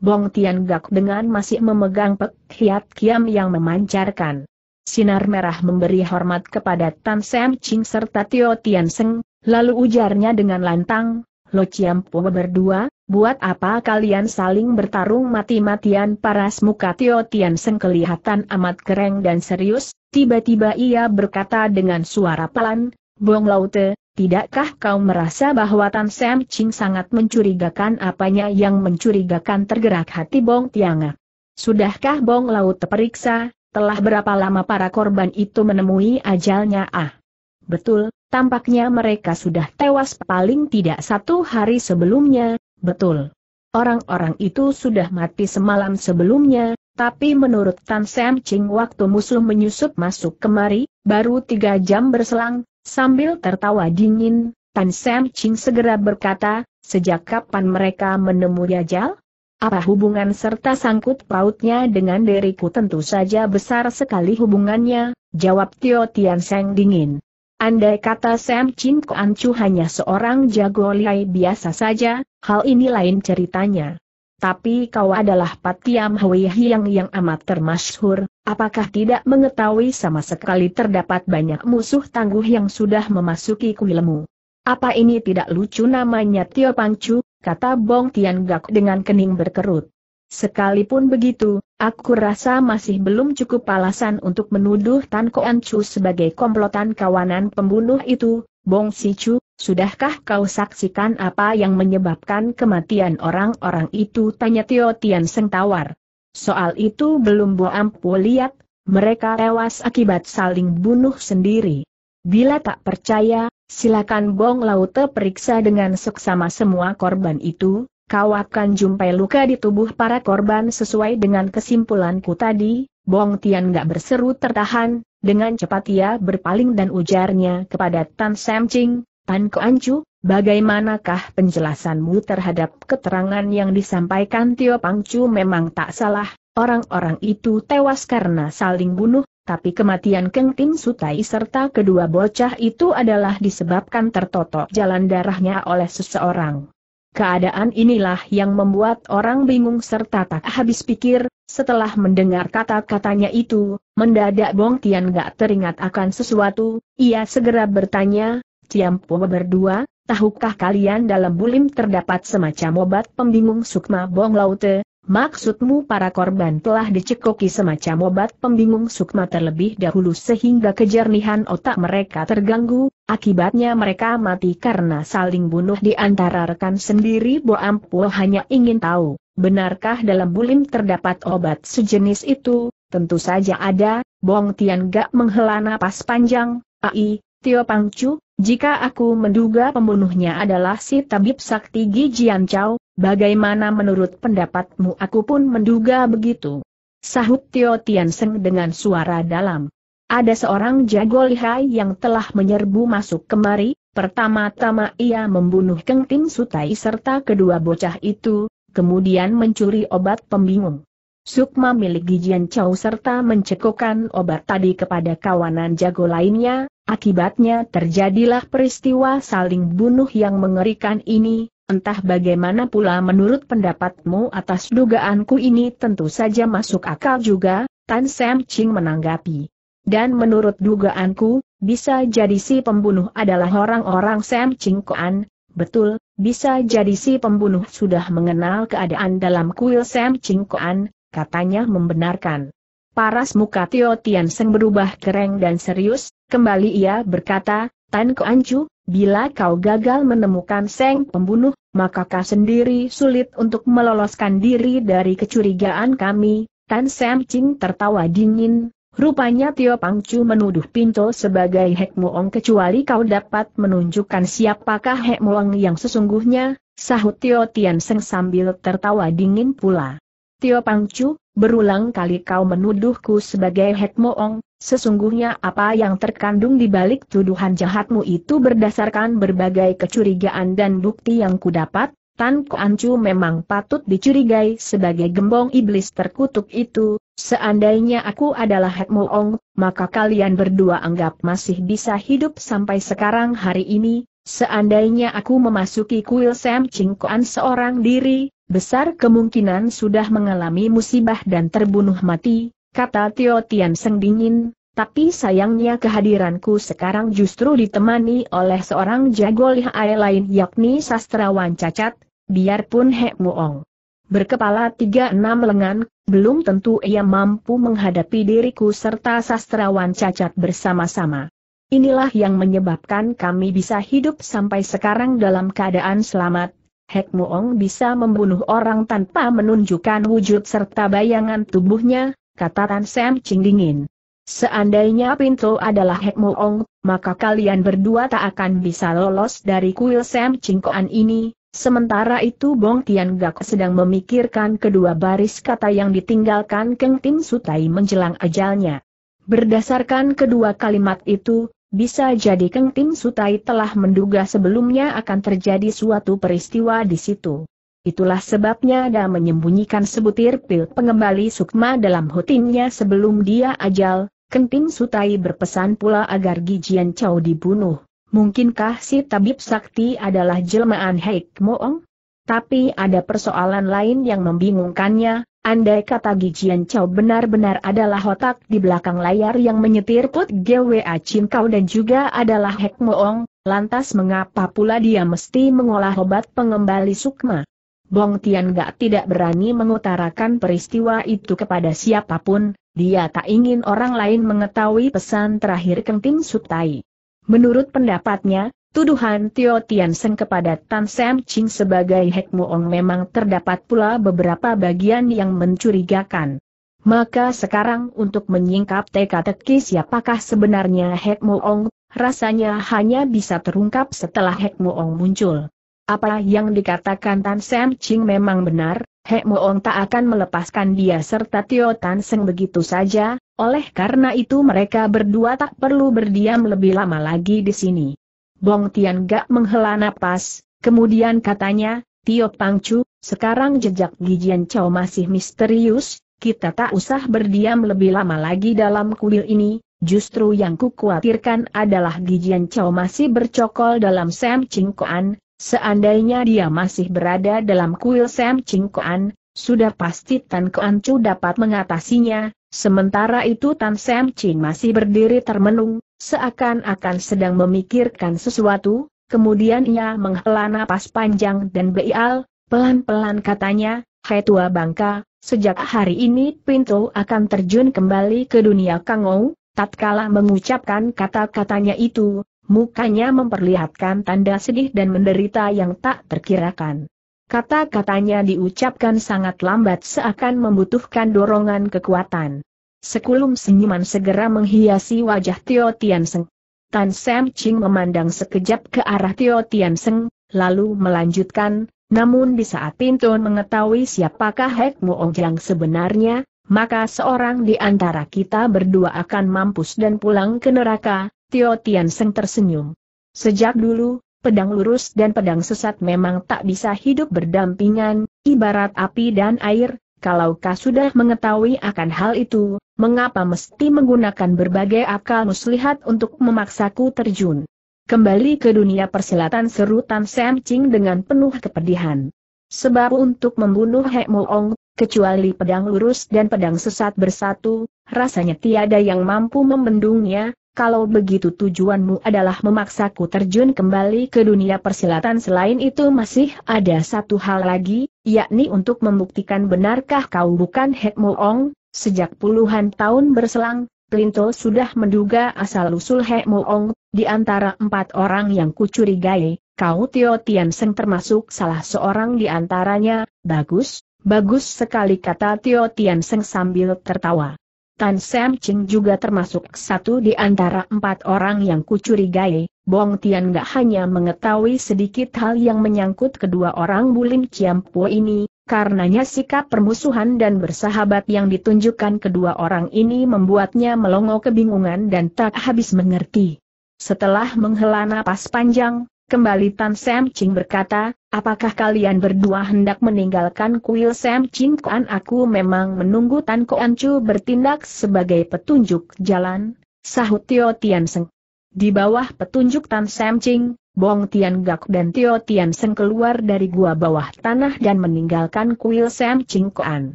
Bong Tian Gak dengan masih memegang Pek Hiat Kiam yang memancarkan Sinar Merah memberi hormat kepada Tan Sam Ching serta Tio Tian Seng, lalu ujarnya dengan lantang, Lo Po berdua, buat apa kalian saling bertarung mati-matian paras muka Tio Tian Seng kelihatan amat kering dan serius, tiba-tiba ia berkata dengan suara pelan, Bong Laute, tidakkah kau merasa bahwa Tan Sam Ching sangat mencurigakan apanya yang mencurigakan tergerak hati Bong Tianga? Sudahkah Bong Laute periksa, telah berapa lama para korban itu menemui ajalnya ah? Betul, tampaknya mereka sudah tewas paling tidak satu hari sebelumnya, betul. Orang-orang itu sudah mati semalam sebelumnya, tapi menurut Tan Sam Ching waktu musuh menyusup masuk kemari, baru tiga jam berselang, sambil tertawa dingin, Tan Sam Ching segera berkata, sejak kapan mereka menemui ajal? Apa hubungan serta sangkut pautnya dengan diriku tentu saja besar sekali hubungannya, jawab Tio Tian Seng dingin. Andai kata Sam Chin An Chu hanya seorang jago liai biasa saja, hal ini lain ceritanya. Tapi kau adalah Patiam Hui Hiang yang amat termasyhur, apakah tidak mengetahui sama sekali terdapat banyak musuh tangguh yang sudah memasuki kuilmu? Apa ini tidak lucu namanya Tio Chu? kata Bong Tian Gak dengan kening berkerut. Sekalipun begitu, aku rasa masih belum cukup alasan untuk menuduh Tan Koan Chu sebagai komplotan kawanan pembunuh itu, Bong Si Chu, sudahkah kau saksikan apa yang menyebabkan kematian orang-orang itu? Tanya Tio Tian Seng tawar. Soal itu belum Bo Ampu lihat, mereka tewas akibat saling bunuh sendiri. Bila tak percaya, Silakan Bong Laute periksa dengan seksama semua korban itu, kau akan jumpai luka di tubuh para korban sesuai dengan kesimpulanku tadi, Bong Tian gak berseru tertahan, dengan cepat ia berpaling dan ujarnya kepada Tan Sam Ching, Tan Koancu, bagaimanakah penjelasanmu terhadap keterangan yang disampaikan Tio Pangcu memang tak salah, orang-orang itu tewas karena saling bunuh, tapi kematian Keng Tim Sutai serta kedua bocah itu adalah disebabkan tertotok jalan darahnya oleh seseorang. Keadaan inilah yang membuat orang bingung serta tak habis pikir, setelah mendengar kata-katanya itu, mendadak Bong Tian gak teringat akan sesuatu, ia segera bertanya, Ciampo berdua, tahukah kalian dalam bulim terdapat semacam obat pembingung sukma Bong Laute, Maksudmu para korban telah dicekoki semacam obat pembingung sukma terlebih dahulu sehingga kejernihan otak mereka terganggu, akibatnya mereka mati karena saling bunuh di antara rekan sendiri Bo Ampuo hanya ingin tahu, benarkah dalam bulim terdapat obat sejenis itu? Tentu saja ada, Bong Tian Gak menghela napas panjang, ai, Tio Pangcu, jika aku menduga pembunuhnya adalah si tabib sakti Gijian Chow, Bagaimana menurut pendapatmu aku pun menduga begitu. Sahut Tio Tianseng dengan suara dalam. Ada seorang jago lihai yang telah menyerbu masuk kemari, pertama-tama ia membunuh Keng Tim Sutai serta kedua bocah itu, kemudian mencuri obat pembingung. Sukma milik Gijian Chow serta mencekokkan obat tadi kepada kawanan jago lainnya, akibatnya terjadilah peristiwa saling bunuh yang mengerikan ini, Entah bagaimana pula menurut pendapatmu atas dugaanku ini tentu saja masuk akal juga, Tan Sam Ching menanggapi. Dan menurut dugaanku, bisa jadi si pembunuh adalah orang-orang Sam Ching Koan, betul, bisa jadi si pembunuh sudah mengenal keadaan dalam kuil Sam Ching Koan, katanya membenarkan. Paras muka Tio Tian Seng berubah kering dan serius, kembali ia berkata, Tan Koanju, bila kau gagal menemukan Seng pembunuh, maka kau sendiri sulit untuk meloloskan diri dari kecurigaan kami. Tan Sam Ching tertawa dingin, rupanya Tio Pangcu menuduh Pinto sebagai Hek Muong kecuali kau dapat menunjukkan siapakah Hek Muong yang sesungguhnya, sahut Tio Tian Seng sambil tertawa dingin pula. Tio Pangcu, berulang kali kau menuduhku sebagai Hek Moong, Sesungguhnya apa yang terkandung di balik tuduhan jahatmu itu berdasarkan berbagai kecurigaan dan bukti yang kudapat, Tan Kuancu memang patut dicurigai sebagai gembong iblis terkutuk itu, seandainya aku adalah Hetmu Ong, maka kalian berdua anggap masih bisa hidup sampai sekarang hari ini, seandainya aku memasuki kuil Sam Ching Kuan seorang diri, besar kemungkinan sudah mengalami musibah dan terbunuh mati, kata Tio Tian Seng dingin, tapi sayangnya kehadiranku sekarang justru ditemani oleh seorang jago lihai lain yakni sastrawan cacat, biarpun Hek Muong. Berkepala enam lengan, belum tentu ia mampu menghadapi diriku serta sastrawan cacat bersama-sama. Inilah yang menyebabkan kami bisa hidup sampai sekarang dalam keadaan selamat. Hek Muong bisa membunuh orang tanpa menunjukkan wujud serta bayangan tubuhnya, kata Tan Sam Ching dingin. Seandainya Pintu adalah Hek Ong, maka kalian berdua tak akan bisa lolos dari kuil Sam Cingkoan ini, sementara itu Bong Tian Gak sedang memikirkan kedua baris kata yang ditinggalkan Keng Tim Sutai menjelang ajalnya. Berdasarkan kedua kalimat itu, bisa jadi Keng Tim Sutai telah menduga sebelumnya akan terjadi suatu peristiwa di situ. Itulah sebabnya dia menyembunyikan sebutir pil pengembali sukma dalam hutinnya sebelum dia ajal, Kenting Sutai berpesan pula agar Gijian Chow dibunuh. Mungkinkah si tabib sakti adalah jelmaan Heik Moong? Tapi ada persoalan lain yang membingungkannya, andai kata Gijian Chow benar-benar adalah otak di belakang layar yang menyetir Put GWA Chin Kau dan juga adalah Hek Moong, lantas mengapa pula dia mesti mengolah obat pengembali sukma? Bong Tian Gak tidak berani mengutarakan peristiwa itu kepada siapapun, dia tak ingin orang lain mengetahui pesan terakhir kenting Tim Sutai. Menurut pendapatnya, tuduhan Tio Tian Seng kepada Tan Sam Ching sebagai Hek Muong memang terdapat pula beberapa bagian yang mencurigakan. Maka sekarang untuk menyingkap teka-teki siapakah sebenarnya Hek Muong, rasanya hanya bisa terungkap setelah Hek Muong muncul. Apa yang dikatakan Tan Sam Ching memang benar, He Moong tak akan melepaskan dia serta Tio Tan Seng begitu saja, oleh karena itu mereka berdua tak perlu berdiam lebih lama lagi di sini. Bong Tian Gak menghela napas, kemudian katanya, Tio Pang Chu, sekarang jejak Gijian Chow masih misterius, kita tak usah berdiam lebih lama lagi dalam kuil ini, justru yang kukhawatirkan adalah Gijian Chow masih bercokol dalam Sam Ching Koan, Seandainya dia masih berada dalam kuil Sam Koan, sudah pasti Tan Koan Chu dapat mengatasinya, sementara itu Tan Sam Chin masih berdiri termenung, seakan-akan sedang memikirkan sesuatu, kemudian ia menghela napas panjang dan beial, pelan-pelan katanya, Hai tua bangka, sejak hari ini Pintu akan terjun kembali ke dunia Kangou, tatkala mengucapkan kata-katanya itu, Mukanya memperlihatkan tanda sedih dan menderita yang tak terkirakan. Kata-katanya diucapkan sangat lambat seakan membutuhkan dorongan kekuatan. Sekulum senyuman segera menghiasi wajah Tio Tian Seng. Tan Sam Ching memandang sekejap ke arah Tio Tian Seng, lalu melanjutkan, namun di saat Pintun mengetahui siapakah Hek Ong yang sebenarnya, maka seorang di antara kita berdua akan mampus dan pulang ke neraka, Tio Tian Seng tersenyum. Sejak dulu, pedang lurus dan pedang sesat memang tak bisa hidup berdampingan, ibarat api dan air, Kalau kau sudah mengetahui akan hal itu, mengapa mesti menggunakan berbagai akal muslihat untuk memaksaku terjun? Kembali ke dunia persilatan serutan Tan Sam Ching dengan penuh kepedihan. Sebab untuk membunuh Hek Mo Ong, kecuali pedang lurus dan pedang sesat bersatu, rasanya tiada yang mampu membendungnya, kalau begitu tujuanmu adalah memaksaku terjun kembali ke dunia persilatan selain itu masih ada satu hal lagi, yakni untuk membuktikan benarkah kau bukan Hekmo Ong, sejak puluhan tahun berselang, Plinto sudah menduga asal-usul Hekmo Ong, di antara empat orang yang kucurigai, kau Tio Tian Seng termasuk salah seorang di antaranya, bagus, bagus sekali kata Tio Tian Seng sambil tertawa. Tan Sam Ching juga termasuk satu di antara empat orang yang kucurigai, Bong Tian gak hanya mengetahui sedikit hal yang menyangkut kedua orang Bulim Ciampo ini, Karenanya sikap permusuhan dan bersahabat yang ditunjukkan kedua orang ini membuatnya melongo kebingungan dan tak habis mengerti. Setelah menghela napas panjang, Kembali Tan Sam Ching berkata, apakah kalian berdua hendak meninggalkan kuil Sam Ching Kuan? Aku memang menunggu Tan Kuan Chu bertindak sebagai petunjuk jalan, sahut Tio Tian Seng. Di bawah petunjuk Tan Sam Ching, Bong Tian Gak dan Tio Tian Seng keluar dari gua bawah tanah dan meninggalkan kuil Sam Ching Kuan.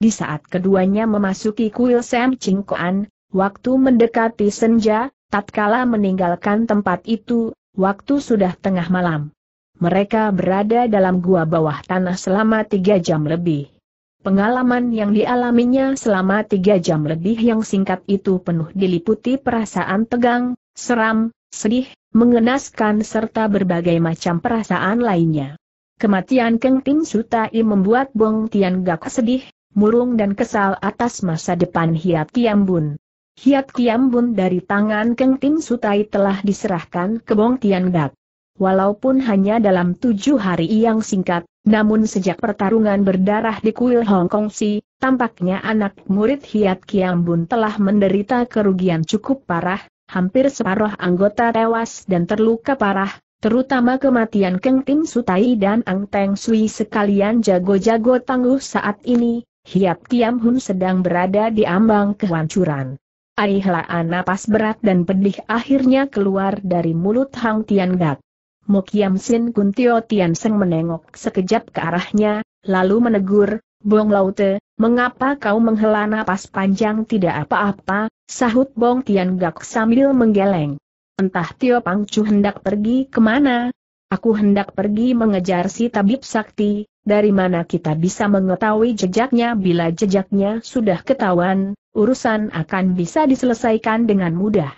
Di saat keduanya memasuki kuil Sam Ching Kuan, waktu mendekati senja, tatkala meninggalkan tempat itu, Waktu sudah tengah malam. Mereka berada dalam gua bawah tanah selama tiga jam lebih. Pengalaman yang dialaminya selama tiga jam lebih yang singkat itu penuh diliputi perasaan tegang, seram, sedih, mengenaskan serta berbagai macam perasaan lainnya. Kematian Keng Ting Sutai membuat Bong Tian Gak sedih, murung dan kesal atas masa depan Hiat Tiambun. Hiat Kiam Bun dari tangan Keng Tim Sutai telah diserahkan ke Bong Tian Gak. Walaupun hanya dalam tujuh hari yang singkat, namun sejak pertarungan berdarah di kuil Hong Kong Si, tampaknya anak murid Hiat Kiam Bun telah menderita kerugian cukup parah, hampir separuh anggota tewas dan terluka parah, terutama kematian Keng Tim Sutai dan Ang Teng Sui sekalian jago-jago tangguh saat ini, Hiat Kiam Hun sedang berada di ambang kehancuran. Aihlaan napas berat dan pedih akhirnya keluar dari mulut Hang Tian Gak. Mukiam Sin Kun Tio Tian Seng menengok sekejap ke arahnya, lalu menegur, Bong Laute, mengapa kau menghela napas panjang tidak apa-apa, sahut Bong Tian Gak sambil menggeleng. Entah Tio Pangcu hendak pergi kemana, Aku hendak pergi mengejar si tabib sakti, dari mana kita bisa mengetahui jejaknya bila jejaknya sudah ketahuan, urusan akan bisa diselesaikan dengan mudah.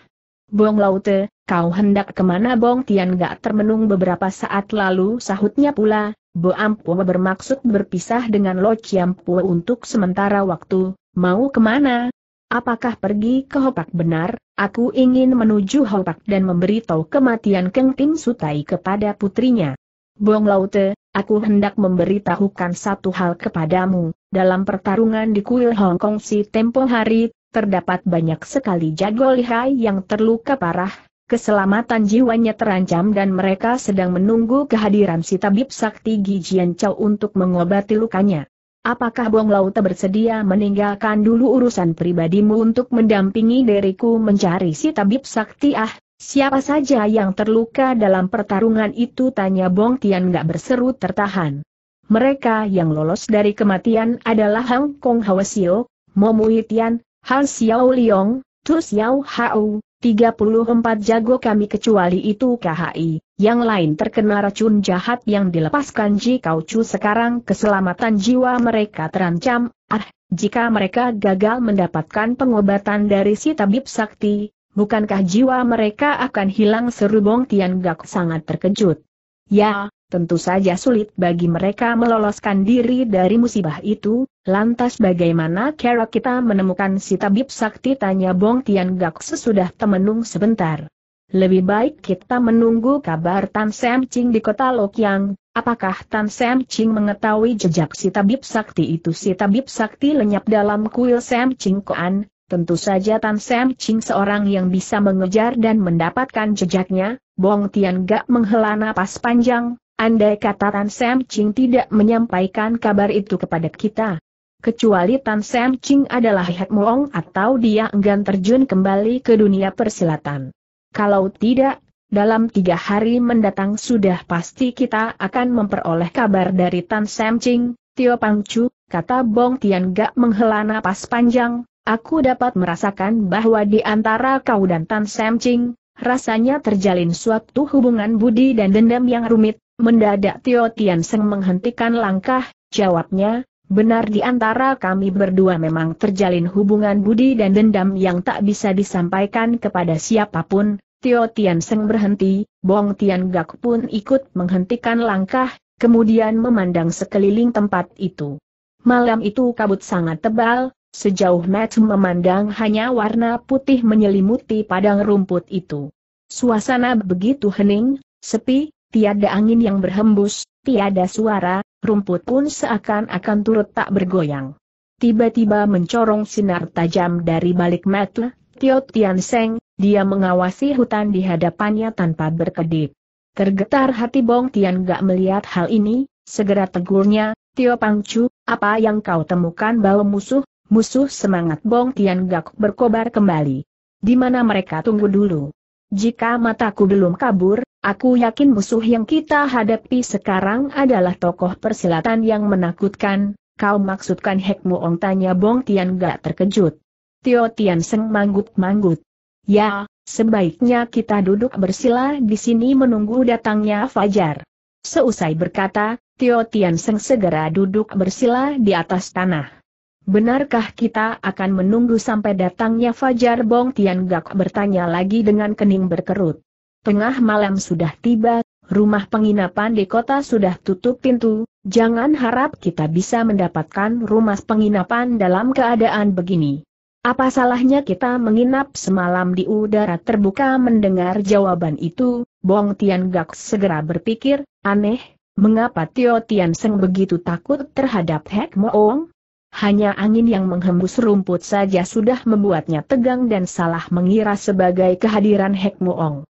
Bong Laute, kau hendak kemana Bong Tian gak termenung beberapa saat lalu sahutnya pula, Bo Ampua bermaksud berpisah dengan Lo Chiampua untuk sementara waktu, mau kemana, apakah pergi ke Hopak benar, aku ingin menuju Hopak dan memberitahu kematian Keng Tim Sutai kepada putrinya. Bong Laute, aku hendak memberitahukan satu hal kepadamu, dalam pertarungan di kuil Hong Kong si tempo hari, terdapat banyak sekali jago lihai yang terluka parah, keselamatan jiwanya terancam dan mereka sedang menunggu kehadiran si tabib sakti Gijian Chow untuk mengobati lukanya. Apakah Bong Lauta bersedia meninggalkan dulu urusan pribadimu untuk mendampingi diriku mencari si tabib sakti ah? Siapa saja yang terluka dalam pertarungan itu tanya Bong Tian gak berseru tertahan. Mereka yang lolos dari kematian adalah Hang Kong Hwasio, Momui Tian, Han Xiao Liong, Tu Xiao Hao, 34 jago kami kecuali itu KHI, yang lain terkena racun jahat yang dilepaskan Jikau Chu sekarang keselamatan jiwa mereka terancam, ah, jika mereka gagal mendapatkan pengobatan dari si tabib sakti, bukankah jiwa mereka akan hilang seru Tian Gak sangat terkejut. Ya, tentu saja sulit bagi mereka meloloskan diri dari musibah itu, lantas bagaimana cara kita menemukan si tabib sakti tanya Bong Tian Gak sesudah temenung sebentar. Lebih baik kita menunggu kabar Tan Sam Ching di kota Lokyang, apakah Tan Sam Ching mengetahui jejak si tabib sakti itu si tabib sakti lenyap dalam kuil Sam Ching Koan, Tentu saja Tan Sam Ching seorang yang bisa mengejar dan mendapatkan jejaknya, Bong Tian gak menghela napas panjang, Andai kata Tan Sam Ching tidak menyampaikan kabar itu kepada kita. Kecuali Tan Sam Ching adalah Hek Moong atau dia enggan terjun kembali ke dunia persilatan. Kalau tidak, dalam tiga hari mendatang sudah pasti kita akan memperoleh kabar dari Tan Sam Ching, Tio Pang Chu, kata Bong Tian Gak menghela napas panjang, aku dapat merasakan bahwa di antara kau dan Tan Sam Ching, rasanya terjalin suatu hubungan budi dan dendam yang rumit, Mendadak Tio Tian Seng menghentikan langkah, jawabnya, benar di antara kami berdua memang terjalin hubungan budi dan dendam yang tak bisa disampaikan kepada siapapun, Tio Tian Seng berhenti, Bong Tian Gak pun ikut menghentikan langkah, kemudian memandang sekeliling tempat itu. Malam itu kabut sangat tebal, sejauh mata memandang hanya warna putih menyelimuti padang rumput itu. Suasana begitu hening, sepi, tiada angin yang berhembus, tiada suara, rumput pun seakan-akan turut tak bergoyang. Tiba-tiba mencorong sinar tajam dari balik mata, Tio Tian Seng, dia mengawasi hutan di hadapannya tanpa berkedip. Tergetar hati Bong Tian gak melihat hal ini, segera tegurnya, Tio Pang Chu, apa yang kau temukan bau musuh, musuh semangat Bong Tian gak berkobar kembali. Di mana mereka tunggu dulu. Jika mataku belum kabur, aku yakin musuh yang kita hadapi sekarang adalah tokoh persilatan yang menakutkan, kau maksudkan Hek Muong tanya Bong Tian gak terkejut. Tio Tian Seng manggut-manggut. Ya, sebaiknya kita duduk bersila di sini menunggu datangnya Fajar. Seusai berkata, Tio Tian Seng segera duduk bersila di atas tanah. Benarkah kita akan menunggu sampai datangnya Fajar Bong Tian Gak bertanya lagi dengan kening berkerut. Tengah malam sudah tiba, rumah penginapan di kota sudah tutup pintu, jangan harap kita bisa mendapatkan rumah penginapan dalam keadaan begini. Apa salahnya kita menginap semalam di udara terbuka mendengar jawaban itu, Bong Tian Gak segera berpikir, aneh, mengapa Tio Tian Seng begitu takut terhadap Hek Moong? hanya angin yang menghembus rumput saja sudah membuatnya tegang dan salah mengira sebagai kehadiran Hek Muong.